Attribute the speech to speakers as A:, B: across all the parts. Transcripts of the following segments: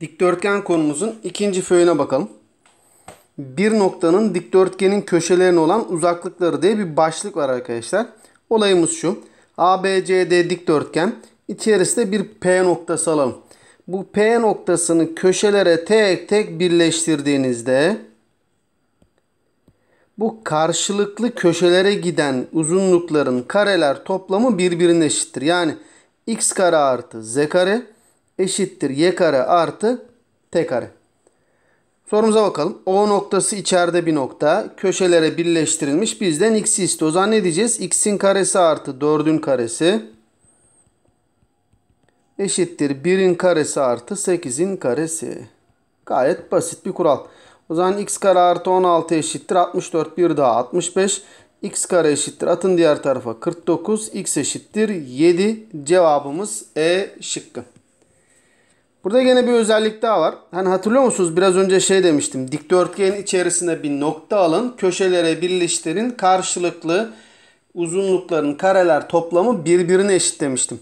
A: Dikdörtgen konumuzun ikinci föyüne bakalım. Bir noktanın dikdörtgenin köşelerine olan uzaklıkları diye bir başlık var arkadaşlar. Olayımız şu. ABCD dikdörtgen içerisinde bir P noktası alalım. Bu P noktasını köşelere tek tek birleştirdiğinizde bu karşılıklı köşelere giden uzunlukların kareler toplamı birbirine eşittir. Yani x kare artı z kare eşittir y kare artı t kare. Sorumuza bakalım. O noktası içeride bir nokta. Köşelere birleştirilmiş. Bizden x istiyor. O zaman ne diyeceğiz? x'in karesi artı 4'ün karesi eşittir 1'in karesi artı 8'in karesi. Gayet basit bir kural. O zaman x kare artı 16 eşittir 64 bir daha 65. x kare eşittir atın diğer tarafa 49 x eşittir 7 cevabımız E şıkkı. Burada yine bir özellik daha var. Hani hatırlıyor musunuz biraz önce şey demiştim. Dikdörtgenin içerisine bir nokta alın. Köşelere birleştirin. Karşılıklı uzunlukların kareler toplamı birbirine eşit demiştim.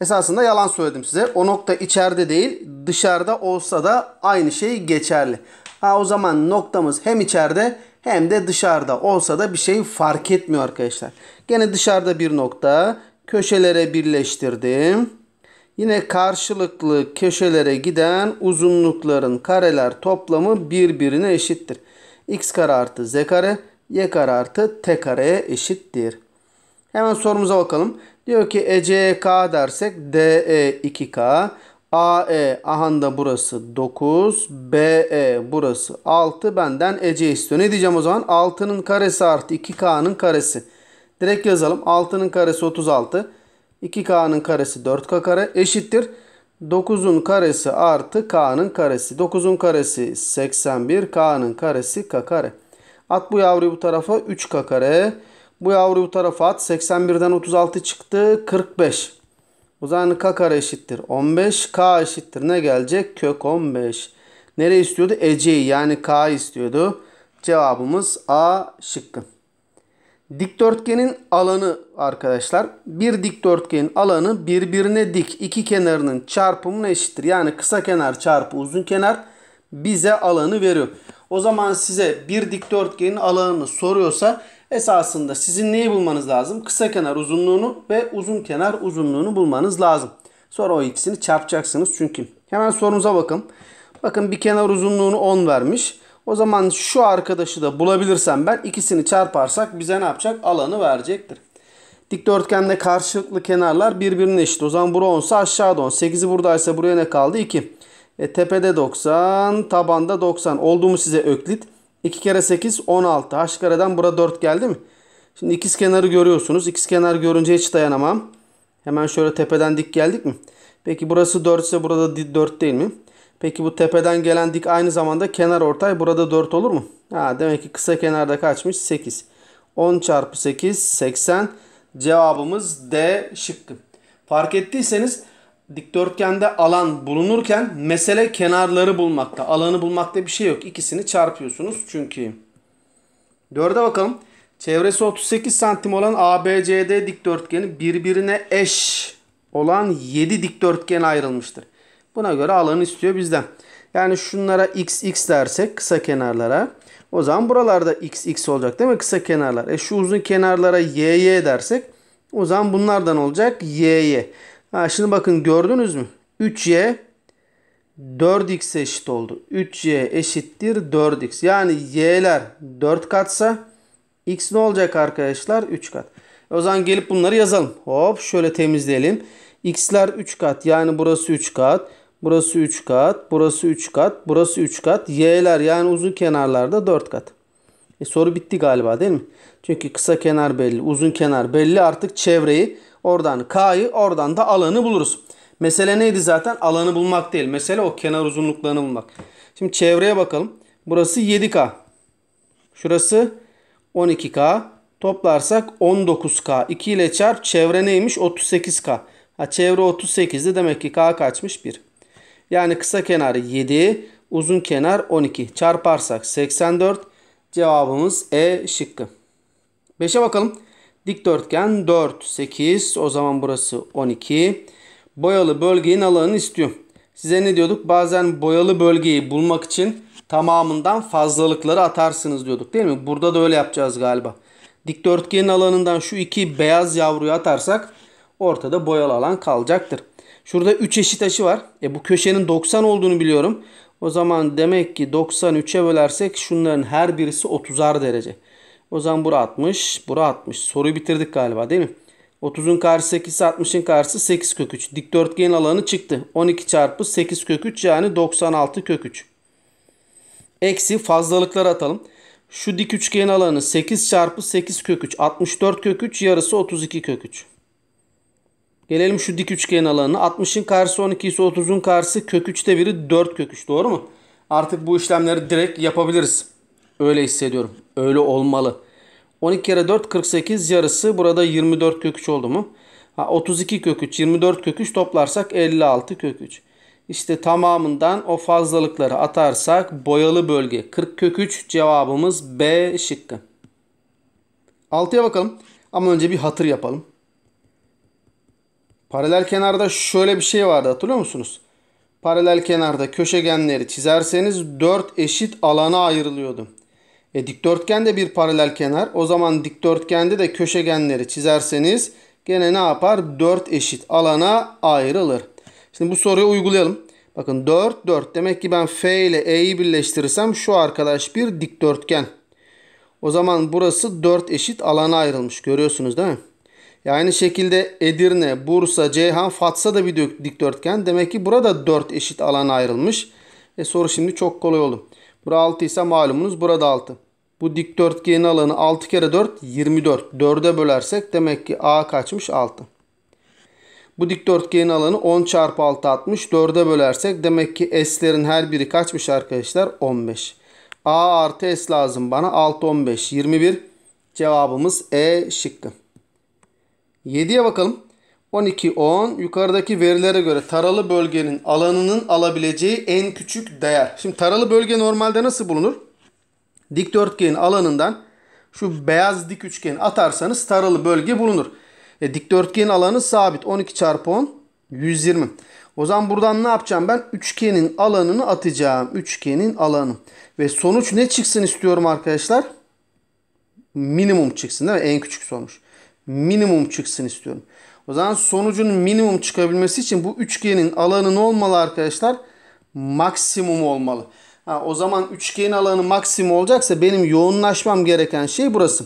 A: Esasında yalan söyledim size. O nokta içeride değil dışarıda olsa da aynı şey geçerli. Ha o zaman noktamız hem içeride hem de dışarıda olsa da bir şey fark etmiyor arkadaşlar. Gene dışarıda bir nokta köşelere birleştirdim. Yine karşılıklı köşelere giden uzunlukların kareler toplamı birbirine eşittir. x kare artı z kare y kare artı t kareye eşittir. Hemen sorumuza bakalım. Diyor ki ECK dersek DE 2K, AE ahanda burası 9, BE burası 6. Benden EC istiyor. Ne diyeceğim o zaman? 6'nın karesi artı 2K'nın karesi. Direkt yazalım. 6'nın karesi 36. 2K'nın karesi 4K kare eşittir. 9'un karesi artı K'nın karesi. 9'un karesi 81. K'nın karesi K kare. At bu yavruyu bu tarafa 3K kare. Bu yavruyu bu tarafa at. 81'den 36 çıktı. 45. O zaman K kare eşittir. 15. K eşittir. Ne gelecek? Kök 15. Nereye istiyordu? Ece'yi yani K istiyordu. Cevabımız A şıkkı. Dikdörtgenin alanı arkadaşlar. Bir dikdörtgenin alanı birbirine dik iki kenarının çarpımına eşittir. Yani kısa kenar çarpı uzun kenar bize alanı veriyor. O zaman size bir dikdörtgenin alanını soruyorsa esasında sizin neyi bulmanız lazım? Kısa kenar uzunluğunu ve uzun kenar uzunluğunu bulmanız lazım. Sonra o ikisini çarpacaksınız çünkü. Hemen sorumuza bakın. Bakın bir kenar uzunluğunu 10 vermiş. O zaman şu arkadaşı da bulabilirsem ben ikisini çarparsak bize ne yapacak? Alanı verecektir. Dikdörtgende karşılıklı kenarlar birbirine eşit. O zaman bura 10 10'sa aşağıda 10. 8'i buradaysa buraya ne kaldı? 2. E, tepede 90, tabanda 90. Oldu mu size öklit? 2 kere 8 16. H kareden bura 4 geldi mi? Şimdi ikiz kenarı görüyorsunuz. İkiz kenar görünce hiç dayanamam. Hemen şöyle tepeden dik geldik mi? Peki burası 4 ise burada 4 değil mi? Peki bu tepeden gelen dik aynı zamanda kenar ortay. Burada 4 olur mu? Ha, demek ki kısa kenarda kaçmış? 8. 10 çarpı 8 80. Cevabımız D şıkkı. Fark ettiyseniz dikdörtgende alan bulunurken mesele kenarları bulmakta. Alanı bulmakta bir şey yok. İkisini çarpıyorsunuz çünkü. Dörde bakalım. Çevresi 38 santim olan ABCD dikdörtgeni birbirine eş olan 7 dikdörtgen ayrılmıştır. Buna göre alanı istiyor bizden. Yani şunlara x x dersek kısa kenarlara o zaman buralarda x x olacak değil mi? Kısa kenarlar. E şu uzun kenarlara y y dersek o zaman bunlardan olacak y y. Ha, şimdi bakın gördünüz mü? 3y 4x eşit oldu. 3y eşittir 4x. Yani y'ler 4 katsa x ne olacak arkadaşlar? 3 kat. E, o zaman gelip bunları yazalım. Hop şöyle temizleyelim. x'ler 3 kat yani burası 3 kat. Burası 3 kat, burası 3 kat, burası 3 kat. Y'ler yani uzun kenarlarda 4 kat. E soru bitti galiba değil mi? Çünkü kısa kenar belli, uzun kenar belli. Artık çevreyi, oradan K'yı, oradan da alanı buluruz. Mesele neydi zaten? Alanı bulmak değil. Mesele o kenar uzunluklarını bulmak. Şimdi çevreye bakalım. Burası 7K. Şurası 12K. Toplarsak 19K. 2 ile çarp çevre neymiş? 38K. Ha, çevre 38'di. Demek ki K kaçmış? 1. Yani kısa kenar 7, uzun kenar 12. Çarparsak 84. Cevabımız E şıkkı. 5'e bakalım. Dikdörtgen 4, 8. O zaman burası 12. Boyalı bölgenin alanını istiyor. Size ne diyorduk? Bazen boyalı bölgeyi bulmak için tamamından fazlalıkları atarsınız diyorduk değil mi? Burada da öyle yapacağız galiba. Dikdörtgenin alanından şu iki beyaz yavruyu atarsak ortada boyalı alan kalacaktır. Şurada 3 eşit açı var. E bu köşenin 90 olduğunu biliyorum. O zaman demek ki 93'e bölersek şunların her birisi 30'ar derece. O zaman bura 60, bura 60. Soruyu bitirdik galiba değil mi? 30'un karşı 8, 60'ın karşısı 8 kök 3. Dikdörtgen alanı çıktı. 12 çarpı 8 kök 3 yani 96 kök 3. Eksi fazlalıklar atalım. Şu dik üçgen alanı 8 çarpı 8 kök 3. 64 kök 3 yarısı 32 kök 3. Gelelim şu dik üçgen alanına. 60'ın karşısı 12 ise 30'un karşısı kök 3'te biri 4 kök 3 doğru mu? Artık bu işlemleri direkt yapabiliriz. Öyle hissediyorum. Öyle olmalı. 12 kere 4 48 yarısı burada 24 kök 3 oldu mu? Ha, 32 kök 3 24 kök 3 toplarsak 56 kök 3. İşte tamamından o fazlalıkları atarsak boyalı bölge 40 kök 3 cevabımız B şıkkı. 6'ya bakalım ama önce bir hatır yapalım. Paralel kenarda şöyle bir şey vardı hatırlıyor musunuz? Paralel kenarda köşegenleri çizerseniz 4 eşit alana ayrılıyordu. E, dikdörtgen de bir paralel kenar. O zaman dikdörtgende de köşegenleri çizerseniz gene ne yapar? 4 eşit alana ayrılır. Şimdi bu soruyu uygulayalım. Bakın 4, 4. Demek ki ben F ile E'yi birleştirirsem şu arkadaş bir dikdörtgen. O zaman burası 4 eşit alana ayrılmış. Görüyorsunuz değil mi? E aynı şekilde Edirne, Bursa, Ceyhan, Fatsa da bir dikdörtgen. Demek ki burada 4 eşit alan ayrılmış. E soru şimdi çok kolay oldu. Burada 6 ise malumunuz burada 6. Bu dikdörtgenin alanı 6 kere 4 24. 4'e bölersek demek ki A kaçmış 6. Bu dikdörtgenin alanı 10 çarpı 6 60. 4'e bölersek demek ki S'lerin her biri kaçmış arkadaşlar? 15. A artı S lazım bana. 6 15 21. Cevabımız E şıkkı. 7'ye bakalım. 12, 10 yukarıdaki verilere göre taralı bölgenin alanının alabileceği en küçük değer. Şimdi taralı bölge normalde nasıl bulunur? Dikdörtgenin alanından şu beyaz dik üçgen atarsanız taralı bölge bulunur. E, dikdörtgenin alanı sabit 12 çarpı 10 120. O zaman buradan ne yapacağım ben? Üçgenin alanını atacağım. Üçgenin alanı. Ve sonuç ne çıksın istiyorum arkadaşlar? Minimum çıksın değil mi? En küçük sonuç minimum çıksın istiyorum. O zaman sonucun minimum çıkabilmesi için bu üçgenin alanı ne olmalı arkadaşlar? Maksimum olmalı. Ha, o zaman üçgenin alanı maksimum olacaksa benim yoğunlaşmam gereken şey burası.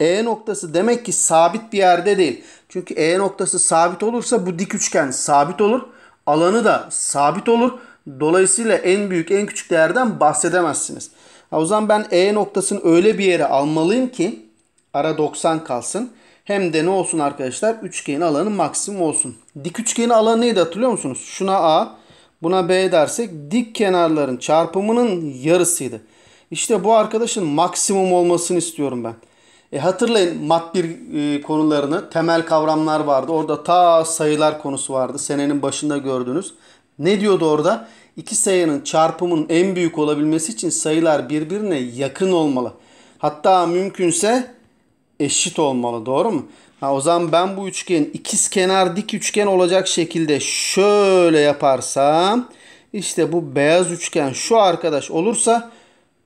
A: E noktası demek ki sabit bir yerde değil. Çünkü E noktası sabit olursa bu dik üçgen sabit olur. Alanı da sabit olur. Dolayısıyla en büyük en küçük değerden bahsedemezsiniz. Ha, o zaman ben E noktasını öyle bir yere almalıyım ki ara 90 kalsın. Hem de ne olsun arkadaşlar? Üçgenin alanı maksimum olsun. Dik üçgenin alanı neydi hatırlıyor musunuz? Şuna A, buna B dersek dik kenarların çarpımının yarısıydı. İşte bu arkadaşın maksimum olmasını istiyorum ben. E hatırlayın mat bir e, konularını temel kavramlar vardı. Orada ta sayılar konusu vardı. Senenin başında gördünüz. Ne diyordu orada? İki sayının çarpımının en büyük olabilmesi için sayılar birbirine yakın olmalı. Hatta mümkünse eşit olmalı doğru mu? Ha, o zaman ben bu üçgenin ikiz kenar dik üçgen olacak şekilde şöyle yaparsam işte bu beyaz üçgen şu arkadaş olursa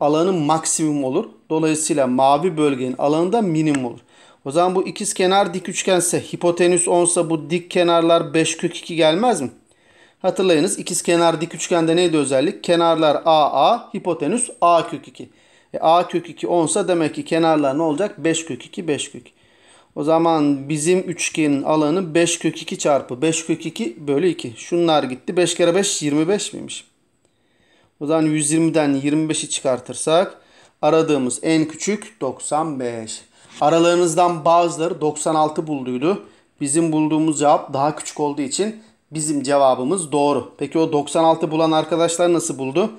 A: alanın maksimum olur. Dolayısıyla mavi bölgenin alanında minimum olur. O zaman bu ikiz kenar dik üçgense hipotenüs 10 ise bu dik kenarlar 5 kök 2 gelmez mi? Hatırlayınız ikiz kenar dik üçgende neydi özellik? Kenarlar AA, hipotenüs A kök 2. E, A kök 2 10 10'sa demek ki kenarlar ne olacak? 5 kök 2 5 kök. O zaman bizim üçgenin alanı 5 kök 2 çarpı 5 kök 2 bölü 2. Şunlar gitti. 5 kere 5 25 miymiş? O zaman 120'den 25'i çıkartırsak aradığımız en küçük 95. Aralarınızdan bazıları 96 bulduydu. Bizim bulduğumuz cevap daha küçük olduğu için bizim cevabımız doğru. Peki o 96 bulan arkadaşlar nasıl buldu?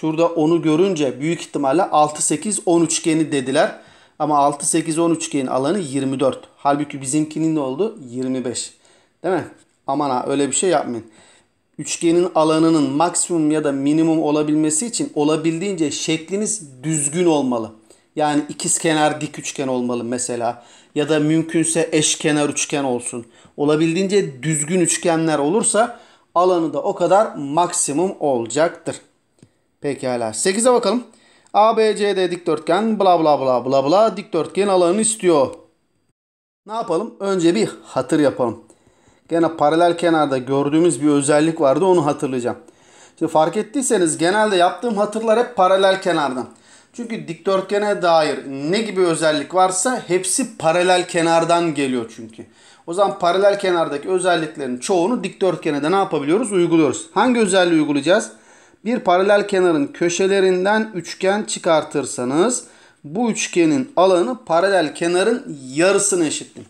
A: Şurada onu görünce büyük ihtimalle 6 8 10 üçgeni dediler. Ama 6 8 10 üçgenin alanı 24. Halbuki bizimkinin ne oldu? 25. Değil mi? Aman ha öyle bir şey yapmayın. Üçgenin alanının maksimum ya da minimum olabilmesi için olabildiğince şekliniz düzgün olmalı. Yani ikiz kenar dik üçgen olmalı mesela. Ya da mümkünse eşkenar üçgen olsun. Olabildiğince düzgün üçgenler olursa alanı da o kadar maksimum olacaktır. Pekala. 8'e bakalım. ABCD dikdörtgen bla bla bla bla bla dikdörtgen alanını istiyor. Ne yapalım? Önce bir hatır yapalım. Gene paralel kenarda gördüğümüz bir özellik vardı onu hatırlayacağım. Şimdi fark ettiyseniz genelde yaptığım hatırlar hep paralel kenardan. Çünkü dikdörtgene dair ne gibi özellik varsa hepsi paralel kenardan geliyor çünkü. O zaman paralel kenardaki özelliklerin çoğunu dikdörtgene de ne yapabiliyoruz? Uyguluyoruz. Hangi özelliği uygulayacağız? bir paralel kenarın köşelerinden üçgen çıkartırsanız bu üçgenin alanı paralel kenarın yarısını eşitliyor.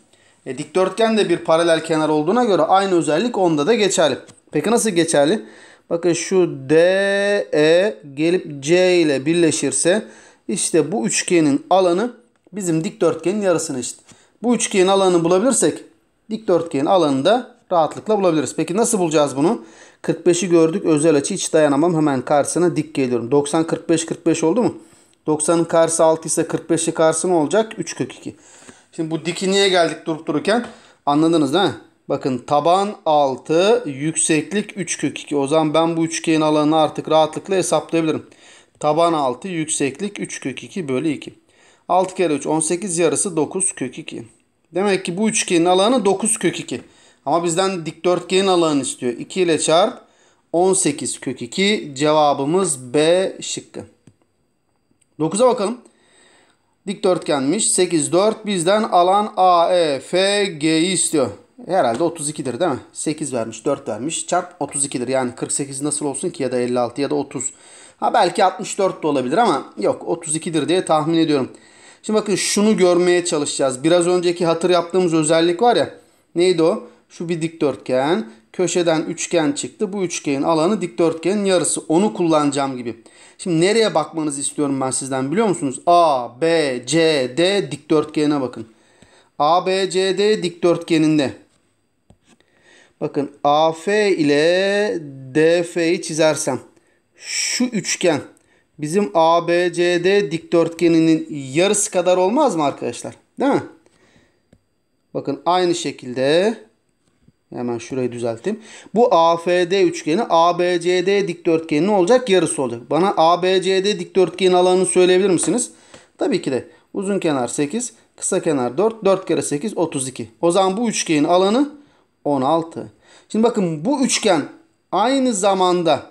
A: E, dikdörtgen de bir paralel kenar olduğuna göre aynı özellik onda da geçerli. Peki nasıl geçerli? Bakın şu DE gelip C ile birleşirse işte bu üçgenin alanı bizim dikdörtgenin yarısını eşit. Bu üçgenin alanını bulabilirsek dikdörtgenin alanını da rahatlıkla bulabiliriz. Peki nasıl bulacağız bunu? 45'i gördük özel açı hiç dayanamam hemen karşısına dik geliyorum. 90 45 45 oldu mu? 90'ın karşısı 6 ise 45'i karşısına olacak? 3 kök 2. Şimdi bu diki niye geldik durup dururken? Anladınız değil mi? Bakın taban 6, yükseklik 3 kök 2. O zaman ben bu üçgenin alanını artık rahatlıkla hesaplayabilirim. Taban 6, yükseklik 3 kök 2 bölü 2. 6 kere 3, 18 yarısı 9 kök 2. Demek ki bu üçgenin alanı 9 kök 2. Ama bizden dikdörtgenin alanını istiyor. 2 ile çarp 18 kök 2 cevabımız B şıkkı. 9'a bakalım. Dikdörtgenmiş. 8 4 bizden alan AEFG'yi istiyor. Herhalde 32'dir değil mi? 8 vermiş, 4 vermiş. Çarp 32'dir. Yani 48 nasıl olsun ki ya da 56 ya da 30. Ha belki 64 de olabilir ama yok 32'dir diye tahmin ediyorum. Şimdi bakın şunu görmeye çalışacağız. Biraz önceki hatır yaptığımız özellik var ya. Neydi o? Şu bir dikdörtgen. Köşeden üçgen çıktı. Bu üçgenin alanı dikdörtgenin yarısı. Onu kullanacağım gibi. Şimdi nereye bakmanızı istiyorum ben sizden biliyor musunuz? A, B, C, D dikdörtgenine bakın. A, B, C, D dikdörtgeninde. Bakın AF ile DF'yi çizersem şu üçgen bizim ABCD dikdörtgeninin yarısı kadar olmaz mı arkadaşlar? Değil mi? Bakın aynı şekilde Hemen şurayı düzelttim. Bu AFD üçgeni ABCD dikdörtgenin olacak? Yarısı olacak. Bana ABCD dikdörtgenin alanını söyleyebilir misiniz? Tabii ki de. Uzun kenar 8, kısa kenar 4. 4 kere 8 32. O zaman bu üçgenin alanı 16. Şimdi bakın bu üçgen aynı zamanda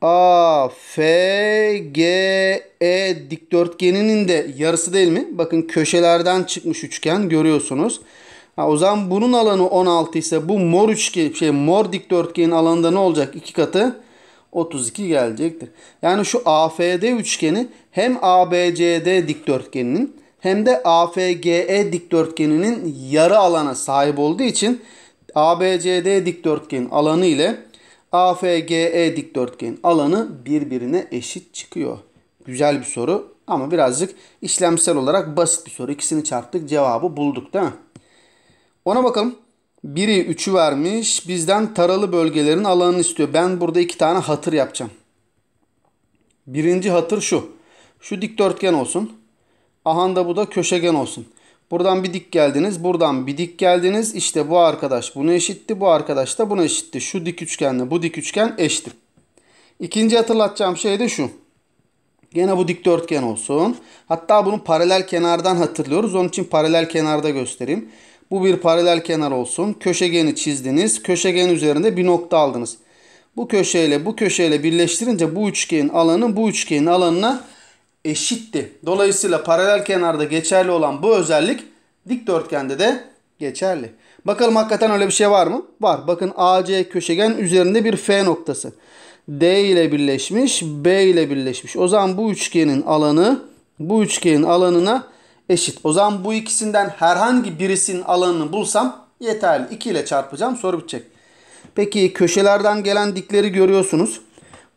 A: AFGE dikdörtgeninin de yarısı değil mi? Bakın köşelerden çıkmış üçgen görüyorsunuz. Ha, o zaman bunun alanı 16 ise bu mor üçgen şey mor dikdörtgenin alanında ne olacak? 2 katı 32 gelecektir. Yani şu AFD üçgeni hem ABCD dikdörtgeninin hem de AFGE dikdörtgeninin yarı alana sahip olduğu için ABCD dikdörtgenin alanı ile AFGE dikdörtgenin alanı birbirine eşit çıkıyor. Güzel bir soru ama birazcık işlemsel olarak basit bir soru. İkisini çarptık cevabı bulduk değil mi? Ona bakalım. Biri 3'ü vermiş. Bizden taralı bölgelerin alanını istiyor. Ben burada iki tane hatır yapacağım. Birinci hatır şu. Şu dikdörtgen olsun. ahanda bu da köşegen olsun. Buradan bir dik geldiniz. Buradan bir dik geldiniz. İşte bu arkadaş bunu eşitti. Bu arkadaş da bunu eşitti. Şu dik üçgenle bu dik üçgen eşittir. İkinci hatırlatacağım şey de şu. Gene bu dikdörtgen olsun. Hatta bunu paralel kenardan hatırlıyoruz. Onun için paralel kenarda göstereyim. Bu bir paralel kenar olsun. Köşegeni çizdiniz. Köşegen üzerinde bir nokta aldınız. Bu köşeyle bu köşeyle birleştirince bu üçgenin alanı bu üçgenin alanına eşitti. Dolayısıyla paralel kenarda geçerli olan bu özellik dikdörtgende de geçerli. Bakalım hakikaten öyle bir şey var mı? Var. Bakın AC köşegen üzerinde bir F noktası. D ile birleşmiş, B ile birleşmiş. O zaman bu üçgenin alanı bu üçgenin alanına eşit. O zaman bu ikisinden herhangi birisinin alanını bulsam yeterli. 2 ile çarpacağım soru bitecek. Peki köşelerden gelen dikleri görüyorsunuz.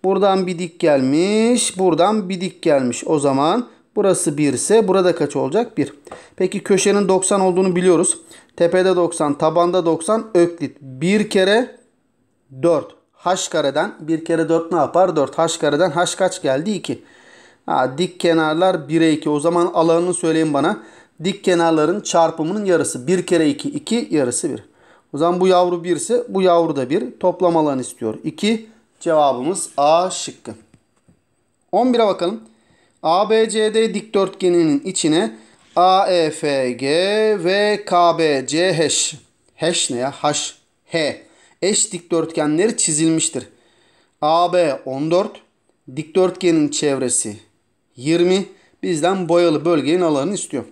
A: Buradan bir dik gelmiş. Buradan bir dik gelmiş. O zaman burası 1 ise burada kaç olacak? 1. Peki köşenin 90 olduğunu biliyoruz. Tepede 90, tabanda 90, öklit. 1 kere 4. H kareden 1 kere 4 ne yapar? 4. H kareden H kaç geldi? 2. Ha, dik kenarlar 1'e 2. O zaman alanını söyleyin bana. Dik kenarların çarpımının yarısı. 1 kere 2. 2 yarısı 1. O zaman bu yavru 1 ise bu yavru da 1. Toplam alan istiyor. 2 cevabımız A şıkkı. 11'e bakalım. ABCD dikdörtgeninin içine AEFG ve KBC hash. Hash ne ya? H. H. Eş dikdörtgenleri çizilmiştir. AB 14. Dikdörtgenin çevresi 20 bizden boyalı bölgenin alanını istiyor.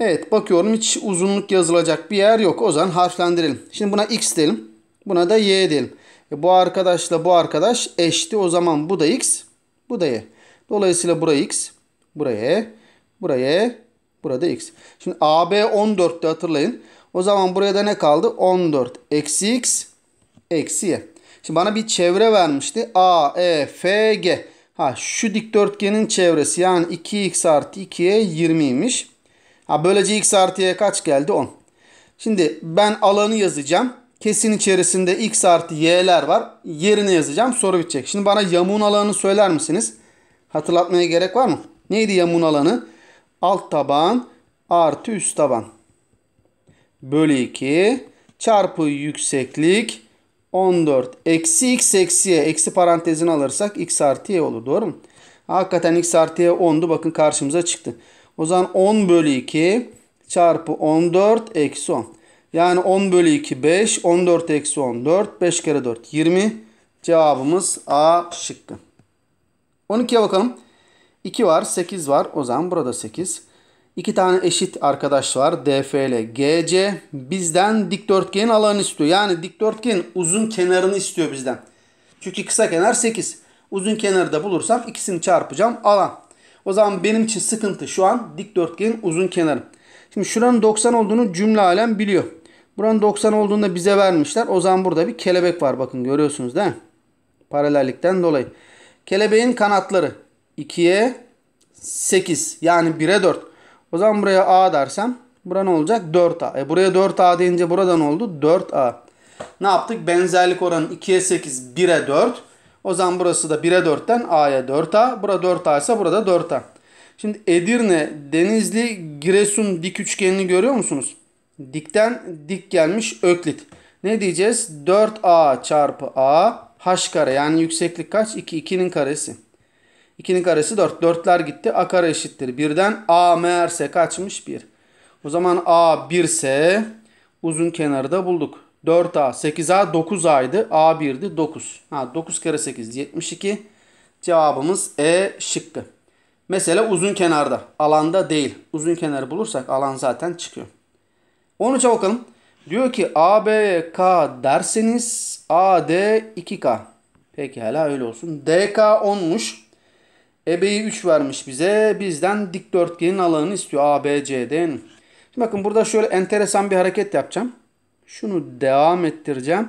A: Evet bakıyorum hiç uzunluk yazılacak bir yer yok. O zaman harflendirelim. Şimdi buna x diyelim. Buna da y diyelim. E bu arkadaşla bu arkadaş eşti. O zaman bu da x. Bu da y. Dolayısıyla buraya x. Buraya Buraya. Burada x. Şimdi AB 14'te hatırlayın. O zaman buraya da ne kaldı? 14. Eksi x. Eksi y. Şimdi bana bir çevre vermişti. A, E, F, G. Ha şu dikdörtgenin çevresi yani 2x artı 2'ye 20'ymiş. Ha böylece x artı y kaç geldi? 10. Şimdi ben alanı yazacağım. Kesin içerisinde x artı y'ler var. Yerini yazacağım. Soru bitecek. Şimdi bana yamuğun alanını söyler misiniz? Hatırlatmaya gerek var mı? Neydi yamuğun alanı? Alt taban artı üst taban. Bölü 2 çarpı yükseklik 14 eksi x eksi y. Eksi parantezini alırsak x artı y olur. Doğru mu? Hakikaten x artı y 10'du. Bakın karşımıza çıktı. O zaman 10 bölü 2 çarpı 14 eksi 10. Yani 10 bölü 2 5. 14 eksi 14. 5 kere 4 20. Cevabımız A şıkkı. 12'ye bakalım. 2 var 8 var. O zaman burada 8. İki tane eşit arkadaş var. DF ile GC bizden dikdörtgenin alanı istiyor. Yani dikdörtgen uzun kenarını istiyor bizden. Çünkü kısa kenar 8. Uzun kenarı da bulursam ikisini çarpacağım alan. O zaman benim için sıkıntı şu an dikdörtgen uzun kenarı. Şimdi şuranın 90 olduğunu cümle alem biliyor. Buranın 90 olduğunu da bize vermişler. O zaman burada bir kelebek var bakın görüyorsunuz değil mi? Paralellikten dolayı. Kelebeğin kanatları 2'ye 8 yani 1'e 4. O zaman buraya A dersem bura ne olacak? 4A. E buraya 4A deyince buradan oldu 4A. Ne yaptık? Benzerlik oranı 2'ye 8, 1'e 4. O zaman burası da 1'e 4'ten A'ya 4A. Bura 4A ise burada 4A. Şimdi Edirne, Denizli, Giresun dik üçgenini görüyor musunuz? Dikten dik gelmiş öklit. Ne diyeceğiz? 4A çarpı A h kare yani yükseklik kaç? 2, 2'nin karesi. 2'nin karesi 4. 4'ler gitti. A kare eşittir birden A meğerse kaçmış 1. O zaman A 1 ise uzun kenarı da bulduk. 4A 8A 9A'ydı. A 1'di 9. Ha 9 kere 8 72. Cevabımız E şıkkı. Mesela uzun kenarda. Alanda değil. Uzun kenarı bulursak alan zaten çıkıyor. 13'e bakalım. Diyor ki a b K derseniz a d 2K. Peki hala öyle olsun. DK 10'muş. Ebe'yi 3 vermiş bize. Bizden dikdörtgenin alanını istiyor. A, B, C'den. Şimdi bakın burada şöyle enteresan bir hareket yapacağım. Şunu devam ettireceğim.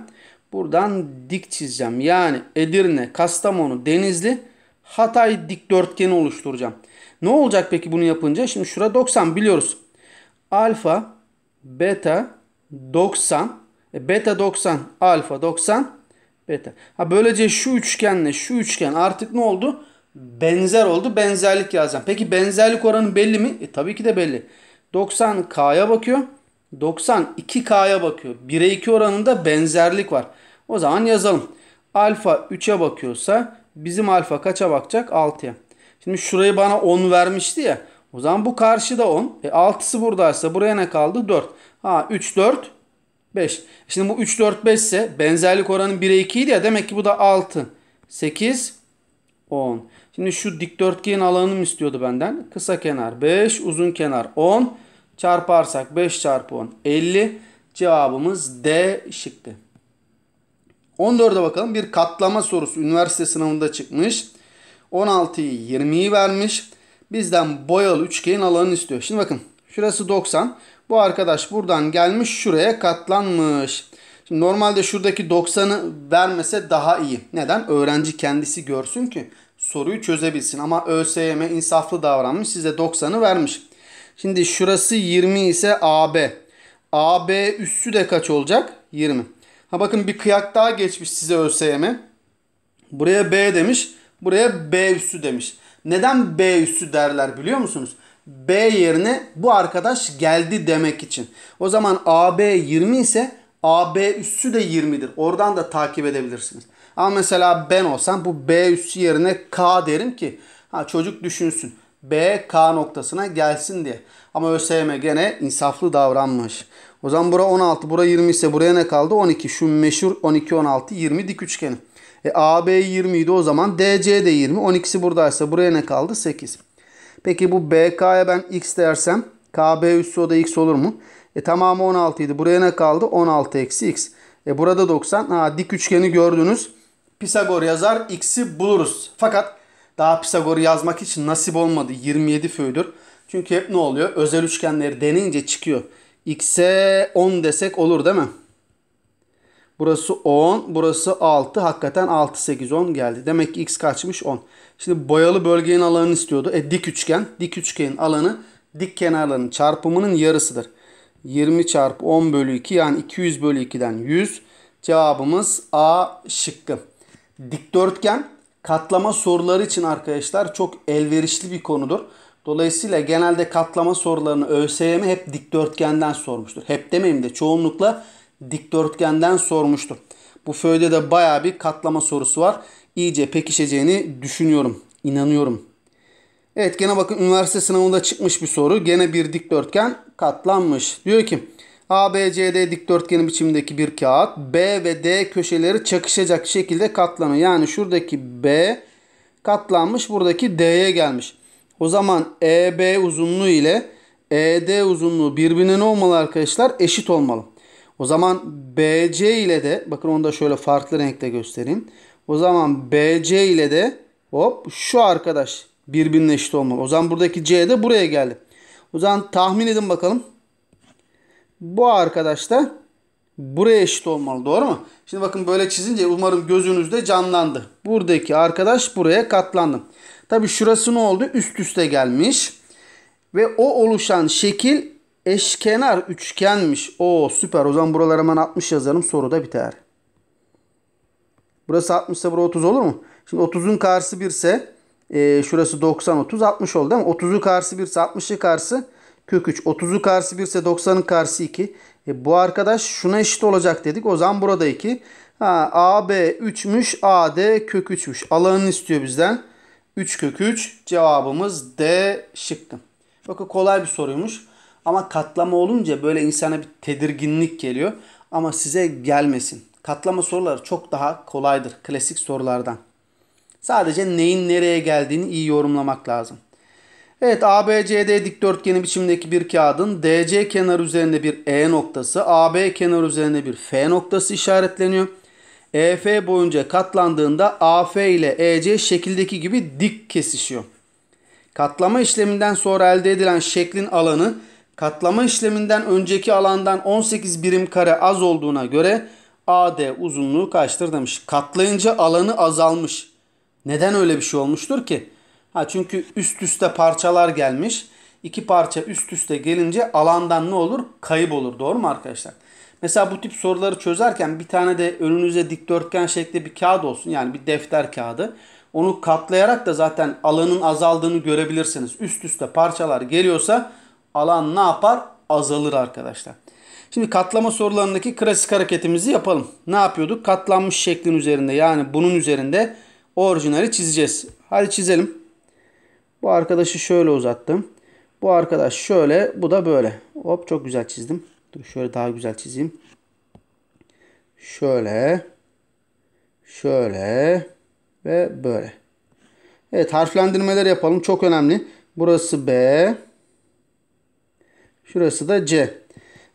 A: Buradan dik çizeceğim. Yani Edirne, Kastamonu, Denizli, Hatay dikdörtgeni oluşturacağım. Ne olacak peki bunu yapınca? Şimdi şura 90 biliyoruz. Alfa, beta, 90. E, beta 90, alfa 90, beta. Ha böylece şu üçgenle şu üçgen artık ne oldu? benzer oldu. Benzerlik yazacağım. Peki benzerlik oranı belli mi? E, tabii ki de belli. 90 K'ya bakıyor. 92 kya bakıyor. 1'e 2 oranında benzerlik var. O zaman yazalım. Alfa 3'e bakıyorsa bizim alfa kaça bakacak? 6'ya. Şimdi şurayı bana 10 vermişti ya. O zaman bu karşıda 10. E 6'sı buradaysa buraya ne kaldı? 4. Ha 3 4 5. Şimdi bu 3 4 5 ise benzerlik oranı 1'e 2 idi ya. Demek ki bu da 6. 8 10. Şimdi şu dikdörtgen alanım istiyordu benden. Kısa kenar 5, uzun kenar 10. Çarparsak 5 çarpı 10 50. Cevabımız D şıktı. 14'e bakalım. Bir katlama sorusu üniversite sınavında çıkmış. 16'yı 20'yi vermiş. Bizden boyalı üçgen alanını istiyor. Şimdi bakın şurası 90. Bu arkadaş buradan gelmiş şuraya katlanmış. Şimdi normalde şuradaki 90'ı vermese daha iyi. Neden? Öğrenci kendisi görsün ki soruyu çözebilsin. Ama ÖSYM insaflı davranmış size 90'ı vermiş. Şimdi şurası 20 ise AB. AB üssü de kaç olacak? 20. Ha bakın bir kıyak daha geçmiş size ÖSYM. Buraya B demiş. Buraya B üssü demiş. Neden B üssü derler biliyor musunuz? B yerine bu arkadaş geldi demek için. O zaman AB 20 ise AB üssü de 20'dir. Oradan da takip edebilirsiniz. Ama mesela ben olsam bu B üssü yerine K derim ki ha çocuk düşünsün. B K noktasına gelsin diye. Ama ÖSYM gene insaflı davranmış. O zaman bura 16, bura 20 ise buraya ne kaldı? 12. Şu meşhur 12 16 20 dik üçgeni. E AB 20 idi o zaman DC de 20. 12'si buradaysa buraya ne kaldı? 8. Peki bu BK'ya ben x dersem KB üssü o da x olur mu? E tamamı 16 idi. Buraya ne kaldı? 16 eksi x. E burada 90. Ha dik üçgeni gördünüz. Pisagor yazar x'i buluruz. Fakat daha Pisagor'u yazmak için nasip olmadı. 27 föydür. Çünkü hep ne oluyor? Özel üçgenleri denince çıkıyor. X'e 10 desek olur değil mi? Burası 10, burası 6. Hakikaten 6, 8, 10 geldi. Demek ki x kaçmış? 10. Şimdi boyalı bölgenin alanını istiyordu. E dik üçgen. Dik üçgenin alanı dik kenarların çarpımının yarısıdır. 20 çarpı 10 bölü 2 yani 200 bölü 2'den 100. Cevabımız A şıkkı dikdörtgen katlama soruları için arkadaşlar çok elverişli bir konudur. Dolayısıyla genelde katlama sorularını ÖSYM hep dikdörtgenden sormuştur. Hep demeyeyim de çoğunlukla dikdörtgenden sormuştur. Bu föyde de baya bir katlama sorusu var. İyice pekişeceğini düşünüyorum, İnanıyorum. Evet gene bakın üniversite sınavında çıkmış bir soru. Gene bir dikdörtgen katlanmış. Diyor ki ABCD dikdörtgeni biçimindeki bir kağıt B ve D köşeleri çakışacak şekilde katlanıyor. Yani şuradaki B katlanmış buradaki D'ye gelmiş. O zaman EB uzunluğu ile ED uzunluğu birbirine ne olmalı arkadaşlar? Eşit olmalı. O zaman BC ile de bakın onu da şöyle farklı renkte göstereyim. O zaman BC ile de hop şu arkadaş birbirine eşit olmalı. O zaman buradaki C de buraya geldi. O zaman tahmin edin bakalım. Bu arkadaş da buraya eşit olmalı doğru mu? Şimdi bakın böyle çizince umarım gözünüzde canlandı. Buradaki arkadaş buraya katlandı. Tabi şurası ne oldu? Üst üste gelmiş. Ve o oluşan şekil eşkenar üçgenmiş. Oo süper. O zaman buralara hemen 60 yazarım. Soru da biter. Burası 60 ise burası 30 olur mu? Şimdi 30'un karşısı 1 ise e, şurası 90 30 60 oldu ama 30'u karşısı 1 ise 60'ı karşısı Kök 3. 30'u karşı 1 ise 90'ın karşı 2. E, bu arkadaş şuna eşit olacak dedik. O zaman burada 2. Ha, AB 3'müş. AD kök 3'müş. Alanını istiyor bizden. 3 kök 3. Cevabımız D şıktı. Bakın kolay bir soruymuş. Ama katlama olunca böyle insana bir tedirginlik geliyor. Ama size gelmesin. Katlama soruları çok daha kolaydır klasik sorulardan. Sadece neyin nereye geldiğini iyi yorumlamak lazım. Evet ABCD dikdörtgeni biçimindeki bir kağıdın DC kenar üzerinde bir E noktası, AB kenar üzerinde bir F noktası işaretleniyor. EF boyunca katlandığında AF ile EC şekildeki gibi dik kesişiyor. Katlama işleminden sonra elde edilen şeklin alanı katlama işleminden önceki alandan 18 birim kare az olduğuna göre AD uzunluğu kaçtır demiş. Katlayınca alanı azalmış. Neden öyle bir şey olmuştur ki? Ha çünkü üst üste parçalar gelmiş. İki parça üst üste gelince alandan ne olur? Kayıp olur. Doğru mu arkadaşlar? Mesela bu tip soruları çözerken bir tane de önünüze dikdörtgen şekli bir kağıt olsun. Yani bir defter kağıdı. Onu katlayarak da zaten alanın azaldığını görebilirsiniz. Üst üste parçalar geliyorsa alan ne yapar? Azalır arkadaşlar. Şimdi katlama sorularındaki klasik hareketimizi yapalım. Ne yapıyorduk? Katlanmış şeklin üzerinde yani bunun üzerinde orijinali çizeceğiz. Hadi çizelim. Bu arkadaşı şöyle uzattım. Bu arkadaş şöyle, bu da böyle. Hop çok güzel çizdim. Dur şöyle daha güzel çizeyim. Şöyle. Şöyle. Ve böyle. Evet harflendirmeler yapalım. Çok önemli. Burası B. Şurası da C.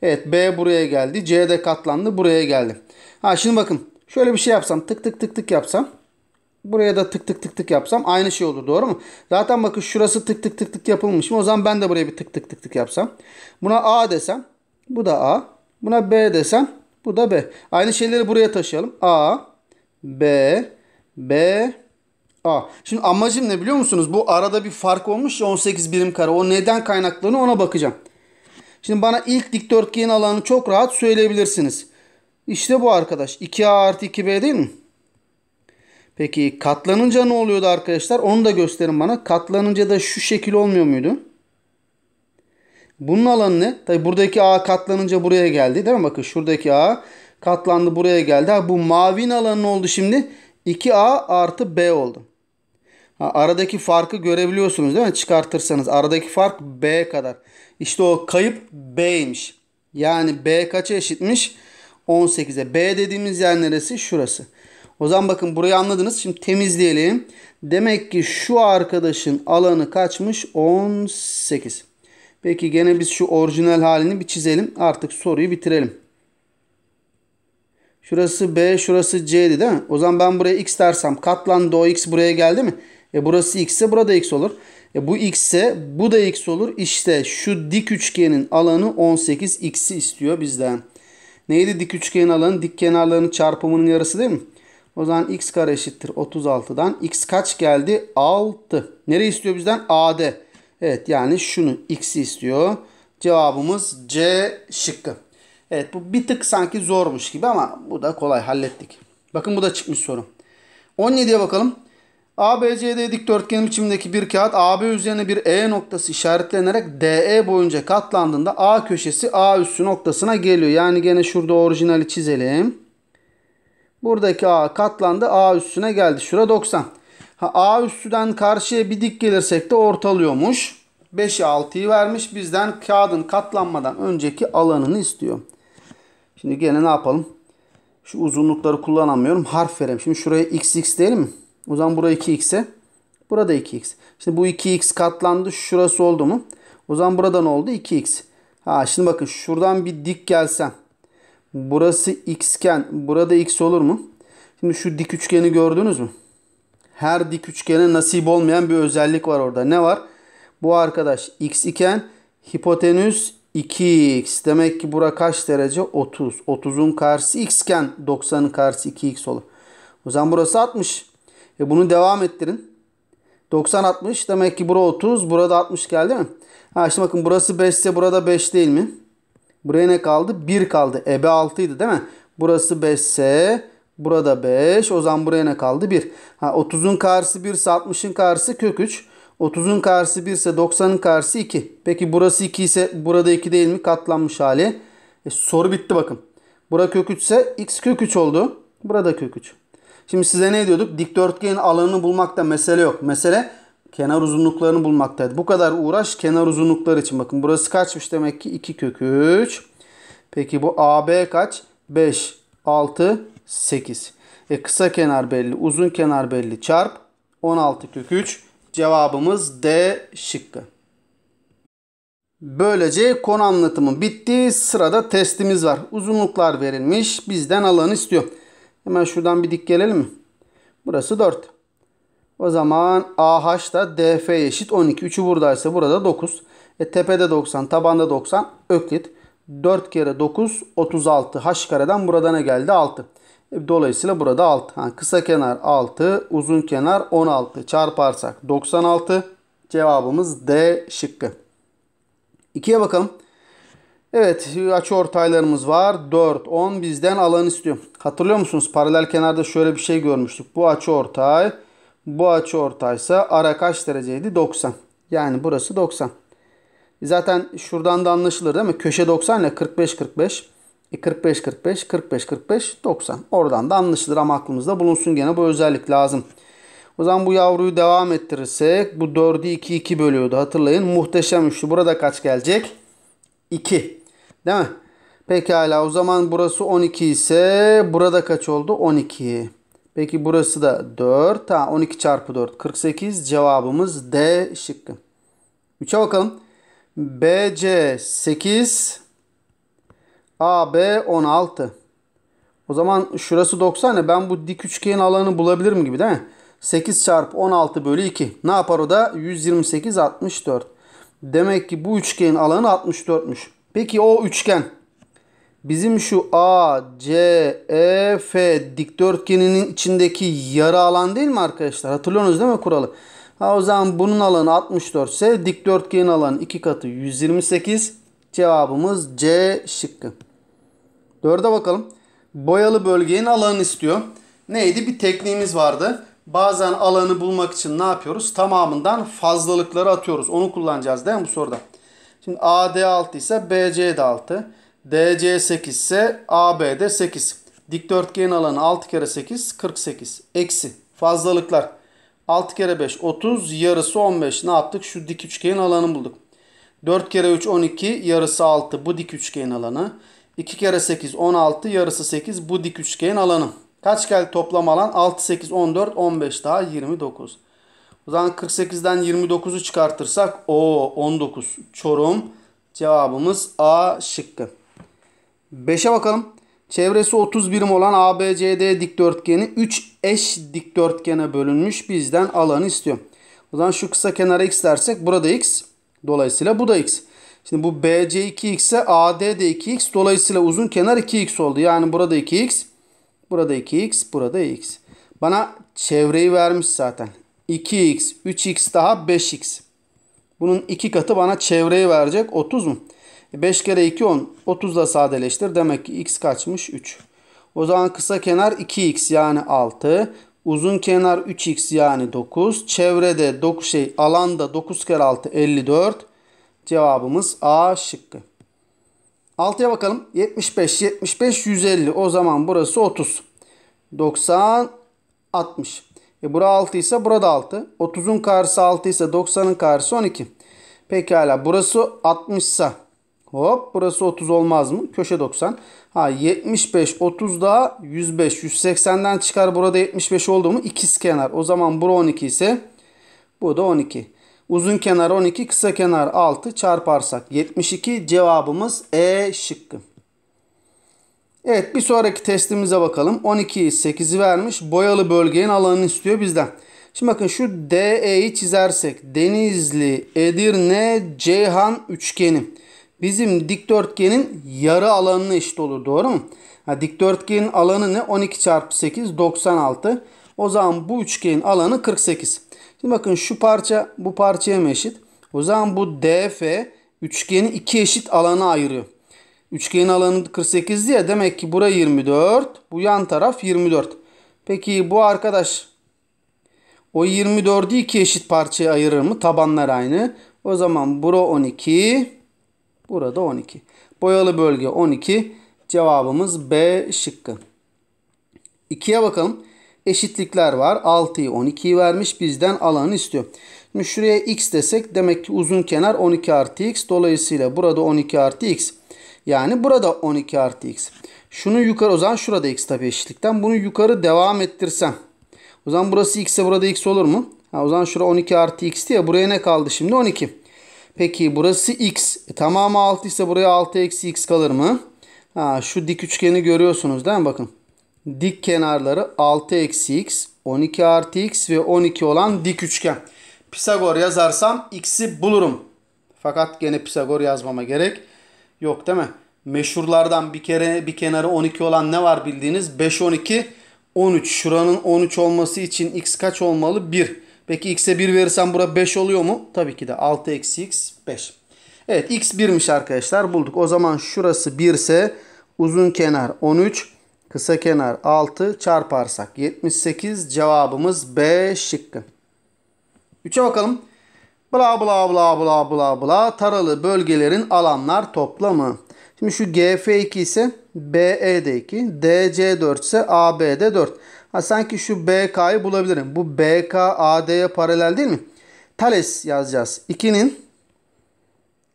A: Evet B buraya geldi. C de katlandı. Buraya geldi. Ha şimdi bakın. Şöyle bir şey yapsam. Tık tık tık tık yapsam. Buraya da tık tık tık tık yapsam aynı şey olur doğru mu? Zaten bakın şurası tık tık tık tık yapılmış mı? O zaman ben de buraya bir tık tık tık tık yapsam. Buna A desem bu da A. Buna B desem bu da B. Aynı şeyleri buraya taşıyalım. A, B, B, A. Şimdi amacım ne biliyor musunuz? Bu arada bir fark olmuş ya 18 birim kare. O neden kaynaklarını ona bakacağım. Şimdi bana ilk dikdörtgenin alanını çok rahat söyleyebilirsiniz. İşte bu arkadaş. 2A artı 2B değil mi? Peki katlanınca ne oluyordu arkadaşlar? Onu da gösterin bana. Katlanınca da şu şekil olmuyor muydu? Bunun alanı ne? Tabi buradaki A katlanınca buraya geldi değil mi? Bakın şuradaki A katlandı buraya geldi. Ha, bu mavin alanı ne oldu şimdi? 2A artı B oldu. Ha, aradaki farkı görebiliyorsunuz değil mi? Çıkartırsanız aradaki fark B kadar. İşte o kayıp B'ymiş. Yani B kaça eşitmiş? 18'e. B dediğimiz yer neresi? Şurası. O zaman bakın burayı anladınız. Şimdi temizleyelim. Demek ki şu arkadaşın alanı kaçmış? 18. Peki gene biz şu orijinal halini bir çizelim. Artık soruyu bitirelim. Şurası B, şurası C'di değil mi? O zaman ben buraya X dersem katlandı o X buraya geldi mi? E burası X ise burada X olur. E bu X ise bu da X olur. İşte şu dik üçgenin alanı 18 X'i istiyor bizden. Neydi dik üçgenin alanı? Dik kenarlarının çarpımının yarısı değil mi? O zaman x kare eşittir 36'dan. X kaç geldi? 6. Nereyi istiyor bizden? AD. Evet yani şunu x'i istiyor. Cevabımız C şıkkı. Evet bu bir tık sanki zormuş gibi ama bu da kolay hallettik. Bakın bu da çıkmış soru. 17'ye bakalım. ABCD dikdörtgen biçimindeki bir kağıt AB üzerine bir E noktası işaretlenerek DE boyunca katlandığında A köşesi A üssü noktasına geliyor. Yani gene şurada orijinali çizelim. Buradaki A katlandı. A üstüne geldi. Şura 90. Ha, A üstüden karşıya bir dik gelirsek de ortalıyormuş. 5'e 6'yı vermiş. Bizden kağıdın katlanmadan önceki alanını istiyor. Şimdi gene ne yapalım? Şu uzunlukları kullanamıyorum. Harf verelim. Şimdi şuraya xx diyelim mi? O zaman buraya 2x'e. Burada 2x. Şimdi bu 2x katlandı. Şurası oldu mu? O zaman burada ne oldu? 2x. Ha şimdi bakın şuradan bir dik gelsem. Burası x iken burada x olur mu? Şimdi şu dik üçgeni gördünüz mü? Her dik üçgene nasip olmayan bir özellik var orada. Ne var? Bu arkadaş x iken hipotenüs 2x. Demek ki bura kaç derece? 30. 30'un karşısı x iken 90'ın karşısı 2x olur. O zaman burası 60. E bunu devam ettirin. 90 60 demek ki bura 30 burada 60 geldi mi? Ha şimdi bakın burası 5 ise burada 5 değil mi? Buraya ne kaldı? 1 kaldı. Ebe 6 idi değil mi? Burası 5 ise burada 5. O zaman buraya ne kaldı? 1. Ha, 30'un karşısı 1 ise 60'ın karşısı kök 3. 30'un karşısı 1 ise 90'ın karşısı 2. Peki burası 2 ise burada 2 değil mi? Katlanmış hali. E, soru bitti bakın. Bura kök 3 ise x kök 3 oldu. Burada kök 3. Şimdi size ne diyorduk? Dikdörtgenin alanını bulmakta mesele yok. Mesele kenar uzunluklarını bulmaktaydı. Bu kadar uğraş kenar uzunlukları için. Bakın burası kaçmış demek ki 2 kök 3. Peki bu AB kaç? 5, 6, 8. E kısa kenar belli, uzun kenar belli. Çarp 16 kök 3. Cevabımız D şıkkı. Böylece konu anlatımı bitti. Sırada testimiz var. Uzunluklar verilmiş. Bizden alan istiyor. Hemen şuradan bir dik gelelim mi? Burası 4. O zaman AH da DF eşit 12. 3'ü buradaysa burada 9. E, tepede 90, tabanda 90. Öklit. 4 kere 9 36. H kareden burada ne geldi? 6. E, dolayısıyla burada 6. yani kısa kenar 6, uzun kenar 16. Çarparsak 96. Cevabımız D şıkkı. 2'ye bakalım. Evet açı ortaylarımız var. 4, 10 bizden alan istiyor. Hatırlıyor musunuz? Paralel kenarda şöyle bir şey görmüştük. Bu açı ortay bu açı ortaysa ara kaç dereceydi? 90. Yani burası 90. Zaten şuradan da anlaşılır değil mi? Köşe 90 ile 45 45. 45 45 45 45 90. Oradan da anlaşılır ama aklımızda bulunsun gene bu özellik lazım. O zaman bu yavruyu devam ettirirsek bu 4'ü 2 2 bölüyordu hatırlayın. Muhteşem üçlü. Burada kaç gelecek? 2. Değil mi? Pekala o zaman burası 12 ise burada kaç oldu? 12. Peki burası da 4. Ha, 12 çarpı 4 48 cevabımız D şıkkı. 3'e bakalım. BC 8 AB 16. O zaman şurası 90 ya ben bu dik üçgenin alanı bulabilirim gibi değil mi? 8 çarpı 16 bölü 2. Ne yapar o da? 128 64. Demek ki bu üçgenin alanı 64'müş. Peki o üçgen bizim şu A, C, E, F dikdörtgeninin içindeki yarı alan değil mi arkadaşlar? Hatırlıyorsunuz değil mi kuralı? Ha, o zaman bunun alanı 64 ise dikdörtgenin alanı 2 katı 128. Cevabımız C şıkkı. Dörde bakalım. Boyalı bölgenin alanını istiyor. Neydi? Bir tekniğimiz vardı. Bazen alanı bulmak için ne yapıyoruz? Tamamından fazlalıkları atıyoruz. Onu kullanacağız değil mi bu soruda? Şimdi AD 6 ise BC de 6. DC 8 ise AB 8. Dikdörtgenin alanı 6 kere 8 48. Eksi fazlalıklar. 6 kere 5 30 yarısı 15 ne yaptık? Şu dik üçgenin alanı bulduk. 4 kere 3 12 yarısı 6 bu dik üçgenin alanı. 2 kere 8 16 yarısı 8 bu dik üçgenin alanı. Kaç geldi toplam alan? 6 8 14 15 daha 29. O zaman 48'den 29'u çıkartırsak o 19. Çorum cevabımız A şıkkı. 5'e bakalım. Çevresi 30 birim olan ABCD dikdörtgeni 3 eş dikdörtgene bölünmüş. Bizden alanı istiyor. O zaman şu kısa kenara x dersek burada x. Dolayısıyla bu da x. Şimdi bu BC 2x'e AD de 2x. Dolayısıyla uzun kenar 2x oldu. Yani burada 2x. Burada 2x. Burada x. Bana çevreyi vermiş zaten. 2x, 3x daha 5x. Bunun iki katı bana çevreyi verecek. 30 mu? 5 kere 2 10. 30 da sadeleştir. Demek ki x kaçmış? 3. O zaman kısa kenar 2x yani 6. Uzun kenar 3x yani 9. Çevrede 9 şey alanda 9 kere 6 54. Cevabımız A şıkkı. 6'ya bakalım. 75 75 150. O zaman burası 30. 90 60. E bura 6 ise burada 6. 30'un karşısı 6 ise 90'ın karşısı 12. Pekala burası 60 ise Hop burası 30 olmaz mı? Köşe 90. Ha 75 30 daha 105. 180'den çıkar burada 75 oldu mu? İkiz kenar. O zaman bu 12 ise bu da 12. Uzun kenar 12 kısa kenar 6 çarparsak 72 cevabımız E şıkkı. Evet bir sonraki testimize bakalım. 12'yi 8'i vermiş. Boyalı bölgenin alanını istiyor bizden. Şimdi bakın şu DE'yi çizersek. Denizli, Edirne, Ceyhan üçgeni bizim dikdörtgenin yarı alanına eşit olur. Doğru mu? Ha, dikdörtgenin alanı ne? 12 çarpı 8 96. O zaman bu üçgenin alanı 48. Şimdi bakın şu parça bu parçaya mı eşit? O zaman bu DF üçgeni iki eşit alana ayırıyor. Üçgenin alanı 48 diye demek ki bura 24. Bu yan taraf 24. Peki bu arkadaş o 24'ü iki eşit parçaya ayırır mı? Tabanlar aynı. O zaman bura 12. Burada 12. Boyalı bölge 12. Cevabımız B şıkkı. 2'ye bakalım. Eşitlikler var. 6'yı 12'yi vermiş. Bizden alanı istiyor. Şimdi şuraya x desek demek ki uzun kenar 12 artı x. Dolayısıyla burada 12 artı x. Yani burada 12 artı x. Şunu yukarı o zaman şurada x tabii eşitlikten. Bunu yukarı devam ettirsem. O zaman burası x ise burada x olur mu? Ha, o zaman şura 12 artı x'ti ya. Buraya ne kaldı şimdi? 12. Peki burası x. E, tamamı 6 ise buraya 6 eksi x kalır mı? Ha, şu dik üçgeni görüyorsunuz değil mi? Bakın. Dik kenarları 6 eksi x, 12 artı x ve 12 olan dik üçgen. Pisagor yazarsam x'i bulurum. Fakat gene Pisagor yazmama gerek yok değil mi? Meşhurlardan bir kere bir kenarı 12 olan ne var bildiğiniz? 5 12 13. Şuranın 13 olması için x kaç olmalı? 1. Peki x'e 1 verirsem bura 5 oluyor mu? Tabii ki de 6 eksi x 5. Evet x 1'miş arkadaşlar bulduk. O zaman şurası 1 ise uzun kenar 13 kısa kenar 6 çarparsak 78 cevabımız B şıkkı. 3'e bakalım. Bla bla bla bla bla bla taralı bölgelerin alanlar toplamı. Şimdi şu GF2 ise BE 2, DC4 ise abd 4. Ha sanki şu BK'yı bulabilirim. Bu BK AD'ye paralel değil mi? Tales yazacağız. 2'nin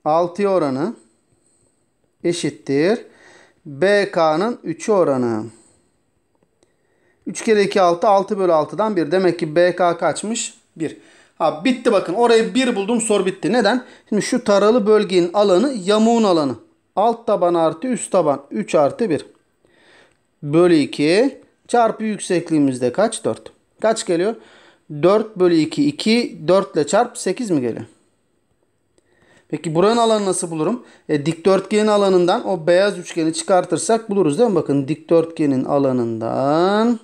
A: 6'ya oranı eşittir. BK'nın 3'ü oranı. 3 kere 2 6 6 bölü 6'dan 1. Demek ki BK kaçmış? 1. Ha bitti bakın. Orayı 1 buldum soru bitti. Neden? Şimdi şu taralı bölgenin alanı yamuğun alanı. Alt taban artı üst taban. 3 artı 1. Bölü 2. Çarpı yüksekliğimizde kaç? 4. Kaç geliyor? 4 bölü 2. 2 4 ile çarp 8 mi geliyor? Peki buranın alanı nasıl bulurum? E, dikdörtgenin alanından o beyaz üçgeni çıkartırsak buluruz değil mi? Bakın dikdörtgenin alanından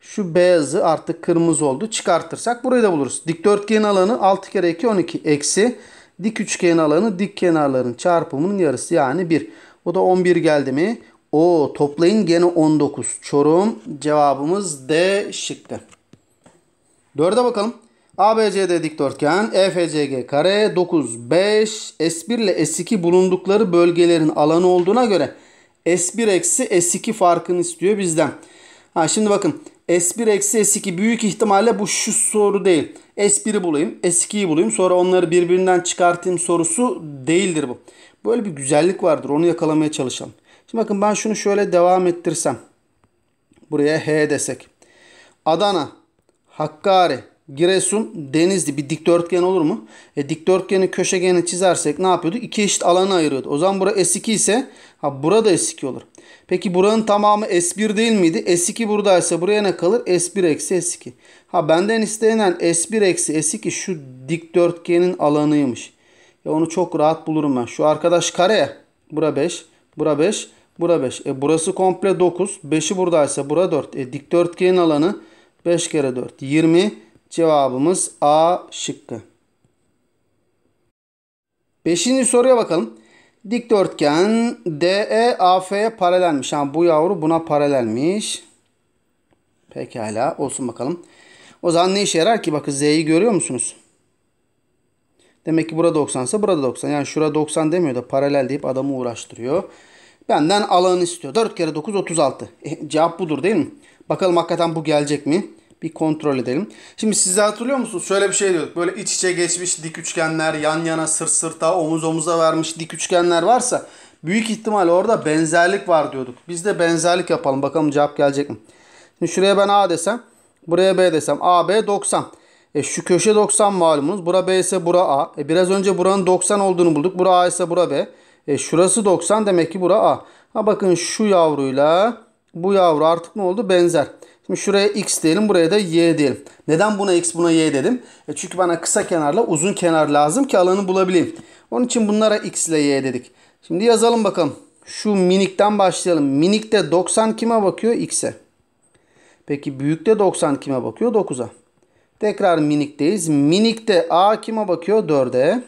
A: şu beyazı artık kırmızı oldu. Çıkartırsak burayı da buluruz. Dikdörtgenin alanı 6 kere 2 12 eksi dik üçgenin alanı dik kenarların çarpımının yarısı yani 1. O da 11 geldi mi? O toplayın gene 19. Çorum cevabımız D şıkkı. 4'e bakalım. ABCD dikdörtgen, EFCG kare, 9, 5, S1 ile S2 bulundukları bölgelerin alanı olduğuna göre S1 eksi S2 farkını istiyor bizden. Ha şimdi bakın S1 eksi S2 büyük ihtimalle bu şu soru değil. S1'i bulayım, S2'yi bulayım sonra onları birbirinden çıkartayım sorusu değildir bu. Böyle bir güzellik vardır onu yakalamaya çalışalım. Şimdi bakın ben şunu şöyle devam ettirsem. Buraya H desek. Adana, Hakkari, Giresun, Denizli bir dikdörtgen olur mu? E, dikdörtgenin köşegeni çizersek ne yapıyordu? İki eşit alanı ayırıyordu. O zaman bura S2 ise ha burada S2 olur. Peki buranın tamamı S1 değil miydi? S2 buradaysa buraya ne kalır? S1 eksi S2. Ha benden istenen S1 eksi S2 şu dikdörtgenin alanıymış. Ya onu çok rahat bulurum ben. Şu arkadaş kare. Bura 5. Bura 5. Bura 5. E burası komple 9. 5'i buradaysa bura 4. E dikdörtgenin alanı 5 kere 4. 20. Cevabımız A şıkkı. Beşinci soruya bakalım. Dikdörtgen DE AF'ye paralelmiş. Yani bu yavru buna paralelmiş. Pekala olsun bakalım. O zaman ne işe yarar ki? Bakın Z'yi görüyor musunuz? Demek ki burada 90 ise burada 90. Yani şura 90 demiyor da paralel deyip adamı uğraştırıyor. Benden alanı istiyor. 4 kere 9 36. E, cevap budur değil mi? Bakalım hakikaten bu gelecek mi? Bir kontrol edelim. Şimdi size hatırlıyor musunuz? Şöyle bir şey diyorduk. Böyle iç içe geçmiş dik üçgenler, yan yana, sırt sırta, omuz omuza vermiş dik üçgenler varsa büyük ihtimal orada benzerlik var diyorduk. Biz de benzerlik yapalım. Bakalım cevap gelecek mi? Şimdi şuraya ben A desem, buraya B desem. A, B 90. E şu köşe 90 malumunuz. Bura B ise bura A. E biraz önce buranın 90 olduğunu bulduk. Bura A ise bura B. E, şurası 90 demek ki bura A. Ha bakın şu yavruyla bu yavru artık ne oldu? Benzer. Şimdi şuraya x diyelim, buraya da y diyelim. Neden buna x, buna y dedim? E çünkü bana kısa kenarla uzun kenar lazım ki alanı bulabileyim. Onun için bunlara x ile y dedik. Şimdi yazalım bakalım. Şu minikten başlayalım. Minikte 90 kime bakıyor? X'e. Peki büyükte 90 kime bakıyor? 9'a. Tekrar minikteyiz. Minikte a kime bakıyor? 4'e.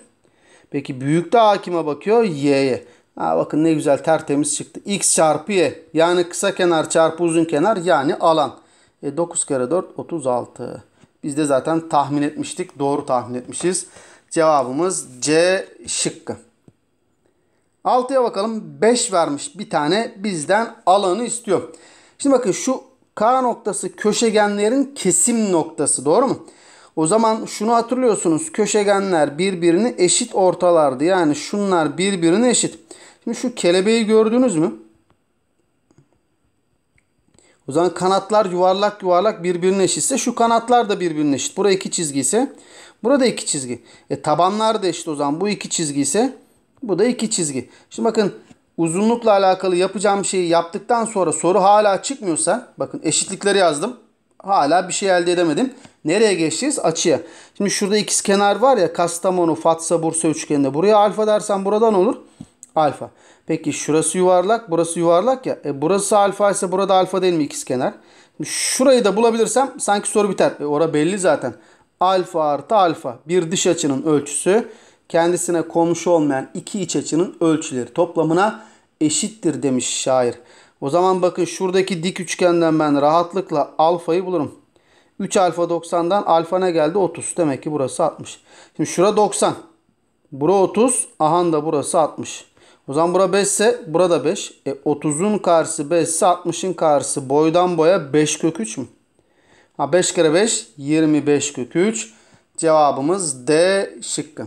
A: Peki büyük büyükte hakime bakıyor y'ye. Ha bakın ne güzel tertemiz çıktı. x çarpı y yani kısa kenar çarpı uzun kenar yani alan. E, 9 kere 4 36. Biz de zaten tahmin etmiştik. Doğru tahmin etmişiz. Cevabımız C şıkkı. 6'ya bakalım. 5 vermiş bir tane bizden alanı istiyor. Şimdi bakın şu K noktası köşegenlerin kesim noktası doğru mu? O zaman şunu hatırlıyorsunuz. Köşegenler birbirini eşit ortalardı. Yani şunlar birbirine eşit. Şimdi şu kelebeği gördünüz mü? O zaman kanatlar yuvarlak yuvarlak birbirine eşitse şu kanatlar da birbirine eşit. Burada iki çizgi ise burada iki çizgi. E tabanlar da eşit o zaman. Bu iki çizgi ise bu da iki çizgi. Şimdi bakın uzunlukla alakalı yapacağım şeyi yaptıktan sonra soru hala çıkmıyorsa bakın eşitlikleri yazdım hala bir şey elde edemedim. Nereye geçeceğiz? Açıya. Şimdi şurada ikiz kenar var ya Kastamonu, Fatsa, Bursa üçgeninde. Buraya alfa dersen buradan olur. Alfa. Peki şurası yuvarlak, burası yuvarlak ya. E burası alfa ise burada alfa değil mi ikiz kenar? Şurayı da bulabilirsem sanki soru biter. E ora belli zaten. Alfa artı alfa bir dış açının ölçüsü kendisine komşu olmayan iki iç açının ölçüleri toplamına eşittir demiş şair. O zaman bakın şuradaki dik üçgenden ben rahatlıkla alfayı bulurum. 3 alfa 90'dan alfa ne geldi? 30. Demek ki burası 60. Şimdi şura 90. Bura 30. Ahan da burası 60. O zaman bura 5 ise burada 5. E 30'un karşısı 5 ise 60'ın karşısı boydan boya 5 kök 3 mü? Ha 5 kere 5 25 kök 3. Cevabımız D şıkkı.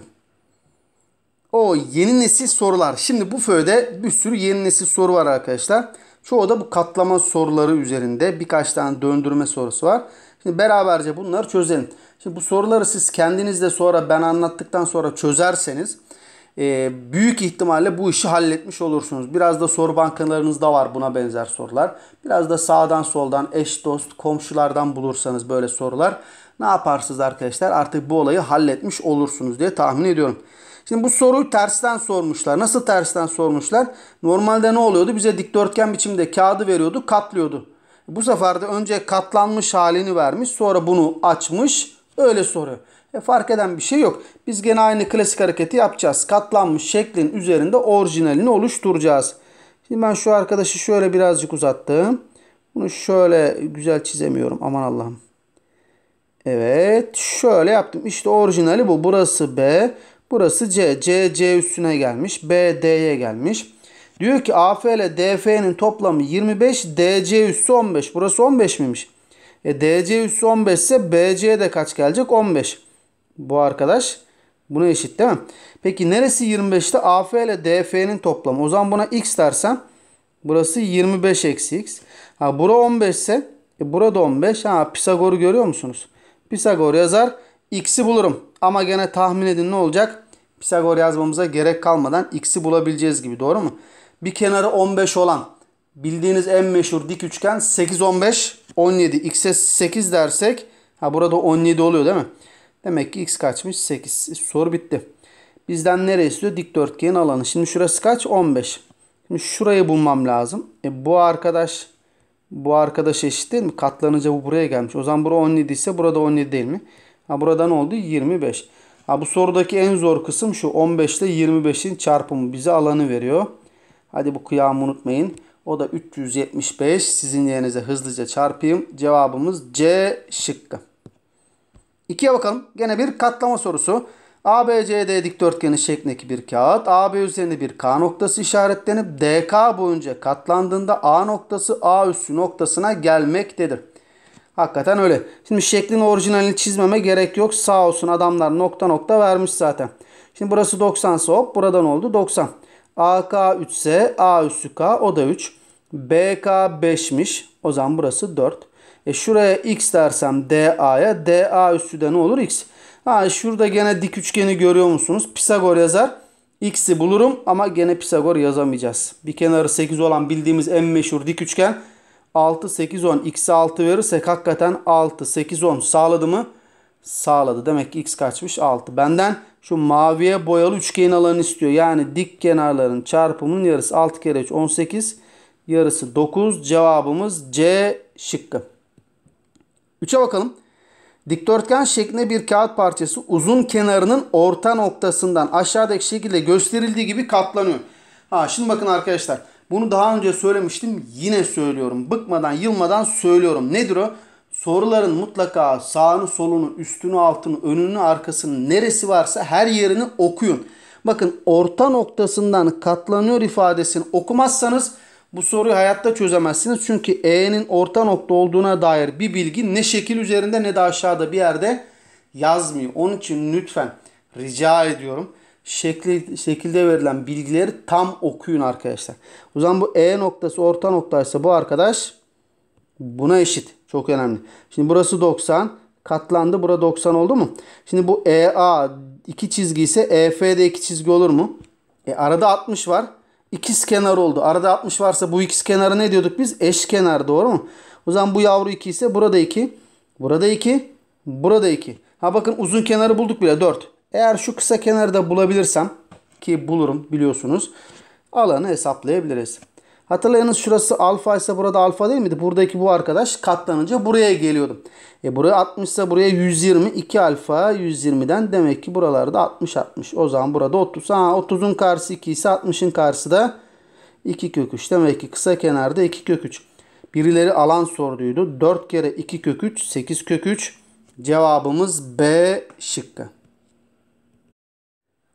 A: O yeni nesil sorular. Şimdi bu föyde bir sürü yeni nesil soru var arkadaşlar. Çoğu da bu katlama soruları üzerinde birkaç tane döndürme sorusu var. Şimdi beraberce bunları çözelim. Şimdi bu soruları siz kendiniz de sonra ben anlattıktan sonra çözerseniz e, büyük ihtimalle bu işi halletmiş olursunuz. Biraz da soru bankalarınızda var buna benzer sorular. Biraz da sağdan soldan eş dost komşulardan bulursanız böyle sorular ne yaparsınız arkadaşlar artık bu olayı halletmiş olursunuz diye tahmin ediyorum. Şimdi bu soruyu tersten sormuşlar. Nasıl tersten sormuşlar? Normalde ne oluyordu? Bize dikdörtgen biçimde kağıdı veriyordu, katlıyordu. Bu sefer de önce katlanmış halini vermiş, sonra bunu açmış, öyle soruyor. E fark eden bir şey yok. Biz gene aynı klasik hareketi yapacağız. Katlanmış şeklin üzerinde orijinalini oluşturacağız. Şimdi ben şu arkadaşı şöyle birazcık uzattım. Bunu şöyle güzel çizemiyorum. Aman Allah'ım. Evet şöyle yaptım. İşte orijinali bu. Burası B. Burası C. C, C üstüne gelmiş. B, D'ye gelmiş. Diyor ki AF ile DF'nin toplamı 25, DC üssü 15. Burası 15 miymiş? E DC üssü 15 ise BC de kaç gelecek? 15. Bu arkadaş buna eşit değil mi? Peki neresi 25'te? AF ile DF'nin toplamı. O zaman buna x dersen burası 25 eksi x. Ha bura 15 ise e burada 15. Ha Pisagor'u görüyor musunuz? Pisagor yazar x'i bulurum. Ama gene tahmin edin ne olacak? Pisagor yazmamıza gerek kalmadan x'i bulabileceğiz gibi doğru mu? Bir kenarı 15 olan bildiğiniz en meşhur dik üçgen 8 15 17 x'e 8 dersek ha burada 17 oluyor değil mi? Demek ki x kaçmış? 8. E, soru bitti. Bizden nereye istiyor? Dikdörtgenin alanı. Şimdi şurası kaç? 15. Şimdi şurayı bulmam lazım. E bu arkadaş bu arkadaş eşit değil mi? Katlanınca bu buraya gelmiş. O zaman bura 17 ise burada 17 değil mi? Ha burada ne oldu? 25. Ha bu sorudaki en zor kısım şu 15 ile 25'in çarpımı bize alanı veriyor. Hadi bu kıyamı unutmayın. O da 375. Sizin yerinize hızlıca çarpayım. Cevabımız C şıkkı. İkiye bakalım. Gene bir katlama sorusu. ABCD dikdörtgeni şeklindeki bir kağıt AB üzerinde bir K noktası işaretlenip DK boyunca katlandığında A noktası A üssü noktasına gelmektedir. Hakikaten öyle. Şimdi şeklin orijinalini çizmeme gerek yok. Sağ olsun adamlar nokta nokta vermiş zaten. Şimdi burası 90 ise hop buradan oldu 90. AK 3 ise A üssü K o da 3. BK 5'miş. O zaman burası 4. E şuraya x dersem DA'ya DA üssü de ne olur x. Ha şurada gene dik üçgeni görüyor musunuz? Pisagor yazar. X'i bulurum ama gene Pisagor yazamayacağız. Bir kenarı 8 olan bildiğimiz en meşhur dik üçgen 6, 8, 10. X'e 6 verirsek hakikaten 6, 8, 10 sağladı mı? Sağladı. Demek ki X kaçmış? 6. Benden şu maviye boyalı üçgen alanı istiyor. Yani dik kenarların çarpımının yarısı 6 kere 3, 18. Yarısı 9. Cevabımız C şıkkı. 3'e bakalım. Dikdörtgen şeklinde bir kağıt parçası uzun kenarının orta noktasından aşağıdaki şekilde gösterildiği gibi katlanıyor. Ha şimdi bakın arkadaşlar. Bunu daha önce söylemiştim. Yine söylüyorum. Bıkmadan, yılmadan söylüyorum. Nedir o? Soruların mutlaka sağını, solunu, üstünü, altını, önünü, arkasını, neresi varsa her yerini okuyun. Bakın orta noktasından katlanıyor ifadesini okumazsanız bu soruyu hayatta çözemezsiniz. Çünkü E'nin orta nokta olduğuna dair bir bilgi ne şekil üzerinde ne de aşağıda bir yerde yazmıyor. Onun için lütfen rica ediyorum şekli, şekilde verilen bilgileri tam okuyun arkadaşlar. O zaman bu E noktası orta noktaysa bu arkadaş buna eşit. Çok önemli. Şimdi burası 90 katlandı. Bura 90 oldu mu? Şimdi bu EA iki çizgi ise EF'de iki çizgi olur mu? E arada 60 var. İkiz kenar oldu. Arada 60 varsa bu ikiz kenarı ne diyorduk biz? Eş kenar doğru mu? O zaman bu yavru 2 ise burada 2. Burada 2. Burada 2. Ha bakın uzun kenarı bulduk bile 4. Eğer şu kısa kenarı da bulabilirsem ki bulurum biliyorsunuz alanı hesaplayabiliriz. Hatırlayınız şurası alfa ise burada alfa değil miydi? Buradaki bu arkadaş katlanınca buraya geliyordum. E buraya 60 ise buraya 120. 2 alfa 120'den demek ki buralarda 60 60. O zaman burada 30. Ha 30'un karşısı 2 ise 60'ın karşısı da 2 kök 3. Demek ki kısa kenarda 2 kök 3. Birileri alan sorduydu. 4 kere 2 kök 3 8 kök 3. Cevabımız B şıkkı.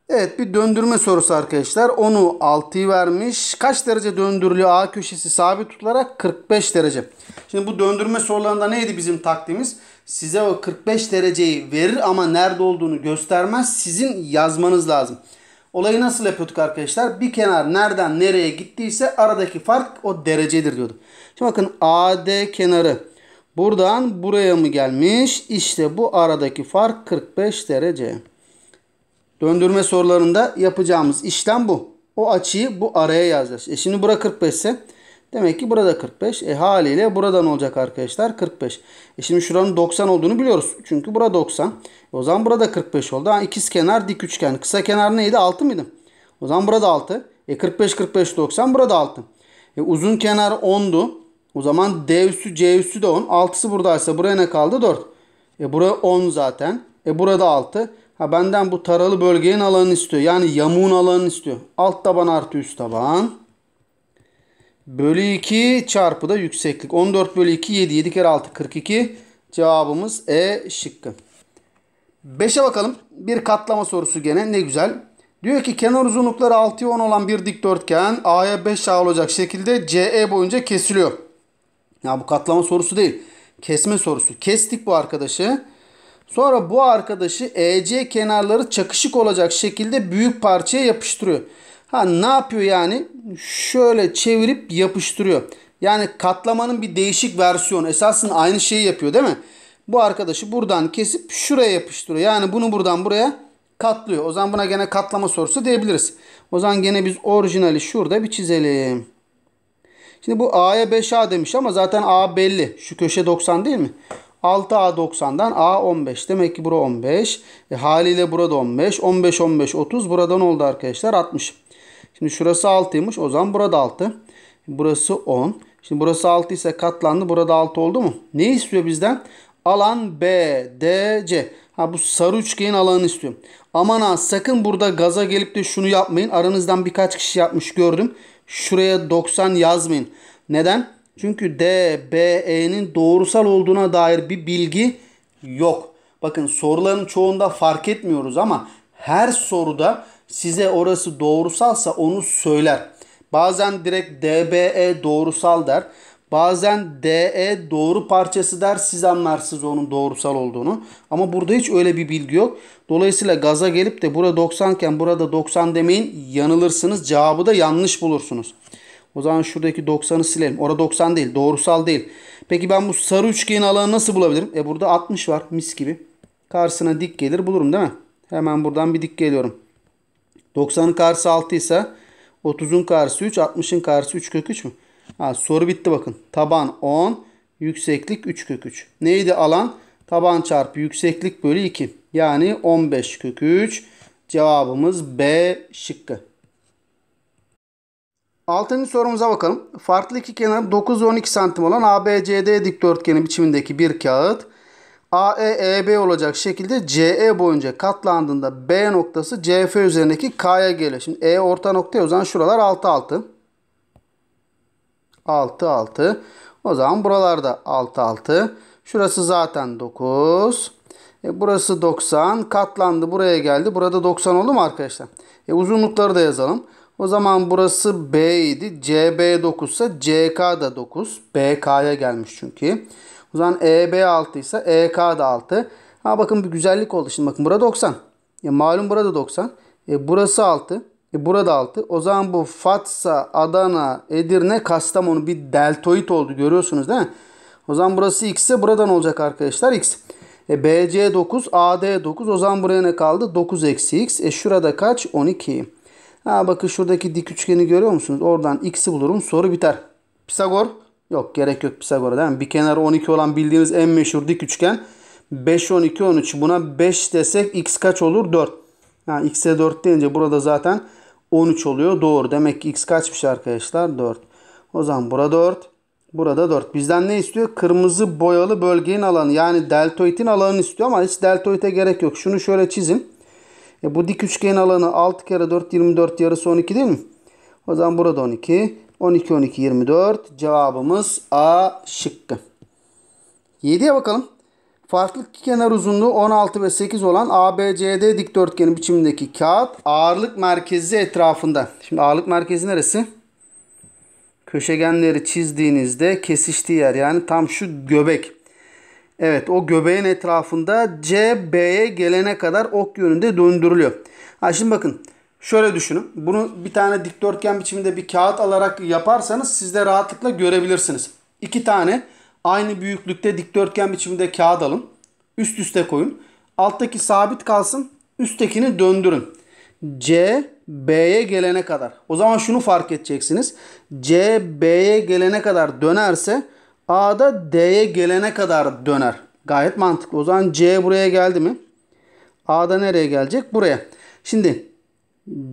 A: Evet bir döndürme sorusu arkadaşlar. Onu 6'yı vermiş. Kaç derece döndürülüyor A köşesi sabit tutularak 45 derece. Şimdi bu döndürme sorularında neydi bizim taktiğimiz? Size o 45 dereceyi verir ama nerede olduğunu göstermez. Sizin yazmanız lazım. Olayı nasıl yapıyorduk arkadaşlar? Bir kenar nereden nereye gittiyse aradaki fark o derecedir diyorduk. Şimdi bakın AD kenarı buradan buraya mı gelmiş? İşte bu aradaki fark 45 derece. Döndürme sorularında yapacağımız işlem bu. O açıyı bu araya yazacağız. E şimdi bura 45 ise demek ki burada 45. E haliyle buradan olacak arkadaşlar 45. E şimdi şuranın 90 olduğunu biliyoruz. Çünkü bura 90. E o zaman burada 45 oldu. Ha, ikiz kenar dik üçgen. Kısa kenar neydi? 6 mıydı? O zaman burada 6. E 45 45 90 burada 6. E uzun kenar 10'du. O zaman D üssü C üssü de 10. 6'sı buradaysa buraya ne kaldı? 4. E bura 10 zaten. E burada 6. Ha benden bu taralı bölgenin alanını istiyor. Yani yamuğun alanını istiyor. Alt taban artı üst taban. Bölü 2 çarpı da yükseklik. 14 bölü 2 7. 7 kere 6 42. Cevabımız E şıkkı. 5'e bakalım. Bir katlama sorusu gene ne güzel. Diyor ki kenar uzunlukları 6'ya 10 olan bir dikdörtgen A'ya 5 A olacak şekilde CE boyunca kesiliyor. Ya bu katlama sorusu değil. Kesme sorusu. Kestik bu arkadaşı. Sonra bu arkadaşı EC kenarları çakışık olacak şekilde büyük parçaya yapıştırıyor. Ha ne yapıyor yani? Şöyle çevirip yapıştırıyor. Yani katlamanın bir değişik versiyonu. Esasında aynı şeyi yapıyor değil mi? Bu arkadaşı buradan kesip şuraya yapıştırıyor. Yani bunu buradan buraya katlıyor. O zaman buna gene katlama sorusu diyebiliriz. O zaman gene biz orijinali şurada bir çizelim. Şimdi bu A'ya 5A demiş ama zaten A belli. Şu köşe 90 değil mi? 6A90'dan A15. Demek ki bura 15. E, haliyle burada 15. 15, 15, 30. Buradan oldu arkadaşlar 60. Şimdi şurası 6'ymış. O zaman burada 6. Burası 10. Şimdi burası 6 ise katlandı. Burada 6 oldu mu? Ne istiyor bizden? Alan B, D, C. Ha bu sarı üçgenin alanını istiyorum. Aman ha sakın burada gaza gelip de şunu yapmayın. Aranızdan birkaç kişi yapmış gördüm. Şuraya 90 yazmayın. Neden? Çünkü D, B, E'nin doğrusal olduğuna dair bir bilgi yok. Bakın soruların çoğunda fark etmiyoruz ama her soruda size orası doğrusalsa onu söyler. Bazen direkt DBE doğrusal der. Bazen DE doğru parçası der siz anlarsınız onun doğrusal olduğunu. Ama burada hiç öyle bir bilgi yok. Dolayısıyla gaza gelip de burada 90 iken burada 90 demeyin yanılırsınız. Cevabı da yanlış bulursunuz. O zaman şuradaki 90'ı silelim. Orada 90 değil. Doğrusal değil. Peki ben bu sarı üçgenin alanı nasıl bulabilirim? E burada 60 var. Mis gibi. Karşısına dik gelir bulurum değil mi? Hemen buradan bir dik geliyorum. 90'ın karşısı 6 ise 30'un karşısı 3. 60'ın karşısı 3 kök 3 mü? Ha, soru bitti bakın. Taban 10. Yükseklik 3 kök 3. Neydi alan? Taban çarpı yükseklik bölü 2. Yani 15 kök 3. Cevabımız B şıkkı. Altıncı sorumuza bakalım. Farklı iki kenar 9 12 santim olan ABCD dikdörtgeni biçimindeki bir kağıt AE, e, olacak şekilde CE boyunca katlandığında B noktası CF üzerindeki K'ya geliyor. Şimdi E orta noktaya o zaman şuralar 6 6. 6 6. O zaman buralarda 6 6. Şurası zaten 9. E burası 90. Katlandı buraya geldi. Burada 90 oldu mu arkadaşlar? E uzunlukları da yazalım. O zaman burası B idi. CB 9 ise CK da 9. BK'ya gelmiş çünkü. O zaman EB 6 ise EK da 6. Ha bakın bir güzellik oldu. Şimdi bakın burada 90. Ya malum burada 90. E, burası 6. E, burada 6. O zaman bu Fatsa, Adana, Edirne, Kastamonu bir deltoid oldu. Görüyorsunuz değil mi? O zaman burası X ise buradan olacak arkadaşlar X. E, BC 9, AD 9. O zaman buraya ne kaldı? 9 eksi X. E şurada kaç? 12. Ha bakın şuradaki dik üçgeni görüyor musunuz? Oradan x'i bulurum soru biter. Pisagor yok gerek yok Pisagor'a değil mi? Bir kenar 12 olan bildiğiniz en meşhur dik üçgen. 5, 12, 13 buna 5 desek x kaç olur? 4. Ha, x'e 4 deyince burada zaten 13 oluyor. Doğru. Demek ki x kaçmış arkadaşlar? 4. O zaman burada 4. Burada 4. Bizden ne istiyor? Kırmızı boyalı bölgenin alanı. Yani deltoidin alanını istiyor ama hiç deltoide gerek yok. Şunu şöyle çizin. E bu dik üçgen alanı 6 kere 4 24 yarısı 12 değil mi? O zaman burada 12. 12 12 24 cevabımız A şıkkı. 7'ye bakalım. Farklı iki kenar uzunluğu 16 ve 8 olan ABCD dikdörtgeni biçimindeki kağıt ağırlık merkezi etrafında. Şimdi ağırlık merkezi neresi? Köşegenleri çizdiğinizde kesiştiği yer yani tam şu göbek. Evet o göbeğin etrafında C gelene kadar ok yönünde döndürülüyor. Ha şimdi bakın şöyle düşünün. Bunu bir tane dikdörtgen biçiminde bir kağıt alarak yaparsanız siz de rahatlıkla görebilirsiniz. İki tane aynı büyüklükte dikdörtgen biçiminde kağıt alın. Üst üste koyun. Alttaki sabit kalsın. Üsttekini döndürün. C gelene kadar. O zaman şunu fark edeceksiniz. C gelene kadar dönerse A'da D'ye gelene kadar döner. Gayet mantıklı. O zaman C buraya geldi mi? A'da nereye gelecek? Buraya. Şimdi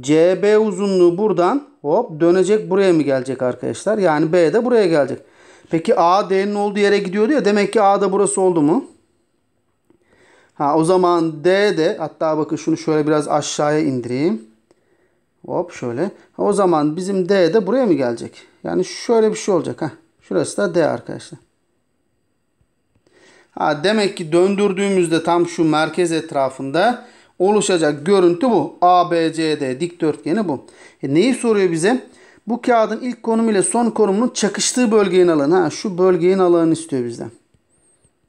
A: CB uzunluğu buradan hop dönecek buraya mı gelecek arkadaşlar? Yani B de buraya gelecek. Peki A D'nin olduğu yere gidiyordu ya. Demek ki A da burası oldu mu? Ha o zaman D de hatta bakın şunu şöyle biraz aşağıya indireyim. Hop şöyle. Ha, o zaman bizim D de buraya mı gelecek? Yani şöyle bir şey olacak. ha. Şurası da D arkadaşlar. Ha, demek ki döndürdüğümüzde tam şu merkez etrafında oluşacak görüntü bu. A B C D dikdörtgeni bu. E neyi soruyor bize? Bu kağıdın ilk konum ile son konumunun çakıştığı bölgenin alanı. Ha, şu bölgenin alanını istiyor bizden.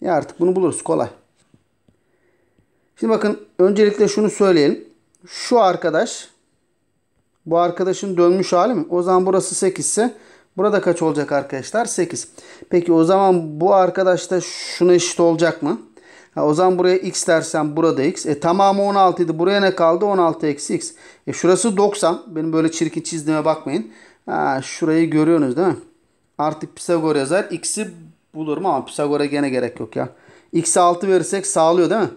A: Ya e, artık bunu buluruz kolay. Şimdi bakın öncelikle şunu söyleyelim. Şu arkadaş bu arkadaşın dönmüş hali mi? O zaman burası 8 ise Burada kaç olacak arkadaşlar? 8. Peki o zaman bu arkadaş da şuna eşit olacak mı? Ha, o zaman buraya x dersem burada x. E tamamı 16 idi. Buraya ne kaldı? 16 eksi x. E şurası 90. Benim böyle çirkin çizdiğime bakmayın. Ha, şurayı görüyorsunuz değil mi? Artık Pisagor yazar. X'i bulurum ama Pisagor'a gene gerek yok ya. X'e 6 verirsek sağlıyor değil mi?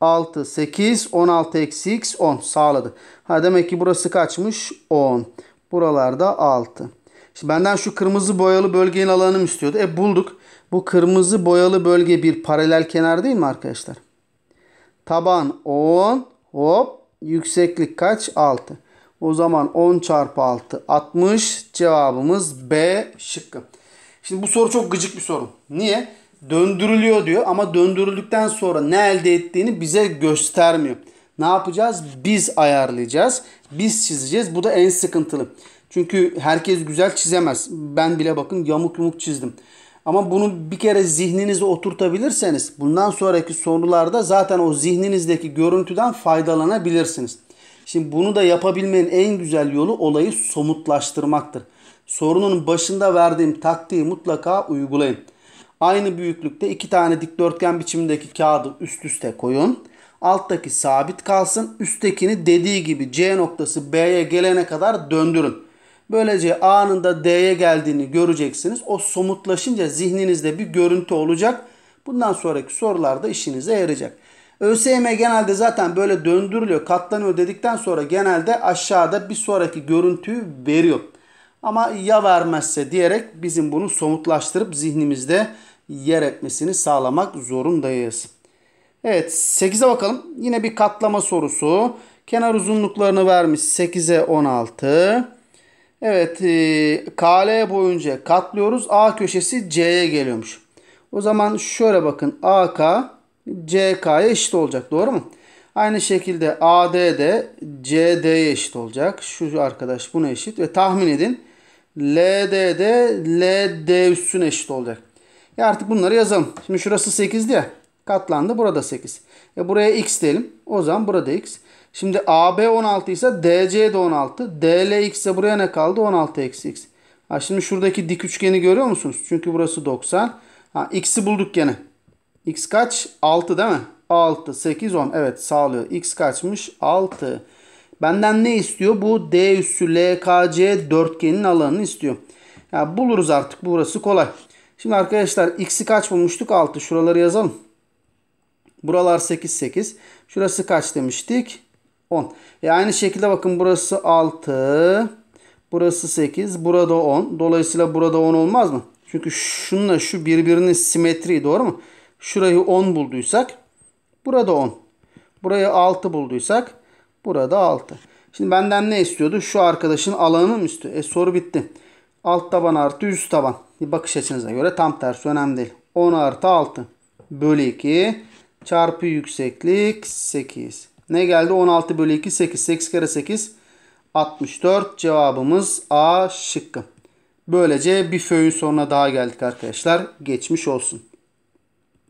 A: 6, 8, 16 eksi x 10 sağladı. Ha, demek ki burası kaçmış? 10. Buralarda 6. İşte benden şu kırmızı boyalı bölgenin alanını istiyordu. E bulduk. Bu kırmızı boyalı bölge bir paralel kenar değil mi arkadaşlar? Taban 10. Hop. Yükseklik kaç? 6. O zaman 10 çarpı 6 60. Cevabımız B şıkkı. Şimdi bu soru çok gıcık bir soru. Niye? Döndürülüyor diyor ama döndürüldükten sonra ne elde ettiğini bize göstermiyor. Ne yapacağız? Biz ayarlayacağız. Biz çizeceğiz. Bu da en sıkıntılı. Çünkü herkes güzel çizemez. Ben bile bakın yamuk yumuk çizdim. Ama bunu bir kere zihninize oturtabilirseniz bundan sonraki sorularda zaten o zihninizdeki görüntüden faydalanabilirsiniz. Şimdi bunu da yapabilmenin en güzel yolu olayı somutlaştırmaktır. Sorunun başında verdiğim taktiği mutlaka uygulayın. Aynı büyüklükte iki tane dikdörtgen biçimindeki kağıdı üst üste koyun. Alttaki sabit kalsın. Üsttekini dediği gibi C noktası B'ye gelene kadar döndürün. Böylece anında D'ye geldiğini göreceksiniz. O somutlaşınca zihninizde bir görüntü olacak. Bundan sonraki sorularda işinize yarayacak. ÖSYM genelde zaten böyle döndürülüyor. Katlanıyor dedikten sonra genelde aşağıda bir sonraki görüntüyü veriyor. Ama ya vermezse diyerek bizim bunu somutlaştırıp zihnimizde yer etmesini sağlamak zorundayız. Evet 8'e bakalım. Yine bir katlama sorusu. Kenar uzunluklarını vermiş 8'e 16. Evet e, KL boyunca katlıyoruz. A köşesi C'ye geliyormuş. O zaman şöyle bakın. AK CK'ya eşit olacak. Doğru mu? Aynı şekilde AD de CD'ye eşit olacak. Şu arkadaş buna eşit ve tahmin edin. LD de LD üstüne eşit olacak. Ya e artık bunları yazalım. Şimdi şurası 8'di ya. Katlandı. Burada 8. E buraya x diyelim. O zaman burada x. Şimdi AB 16 ise DC de 16. DLX ise buraya ne kaldı? 16 eksi x. Ha şimdi şuradaki dik üçgeni görüyor musunuz? Çünkü burası 90. Ha x'i bulduk gene. X kaç? 6 değil mi? 6, 8, 10. Evet sağlıyor. X kaçmış? 6. Benden ne istiyor? Bu D üssü LKC dörtgenin alanını istiyor. Ya buluruz artık. Burası kolay. Şimdi arkadaşlar x'i kaç bulmuştuk? 6. Şuraları yazalım. Buralar 8, 8. Şurası kaç demiştik? 10. E aynı şekilde bakın burası 6. Burası 8. Burada 10. Dolayısıyla burada 10 olmaz mı? Çünkü şununla şu birbirinin simetri doğru mu? Şurayı 10 bulduysak burada 10. Burayı 6 bulduysak burada 6. Şimdi benden ne istiyordu? Şu arkadaşın alanının istiyor. E soru bitti. Alt taban artı üst taban. Bir bakış açınıza göre tam tersi önemli değil. 10 artı 6 bölü 2 çarpı yükseklik 8. Ne geldi? 16 bölü 2 8. 8 kere 8 64 cevabımız A şıkkı. Böylece bir föyün sonuna daha geldik arkadaşlar. Geçmiş olsun.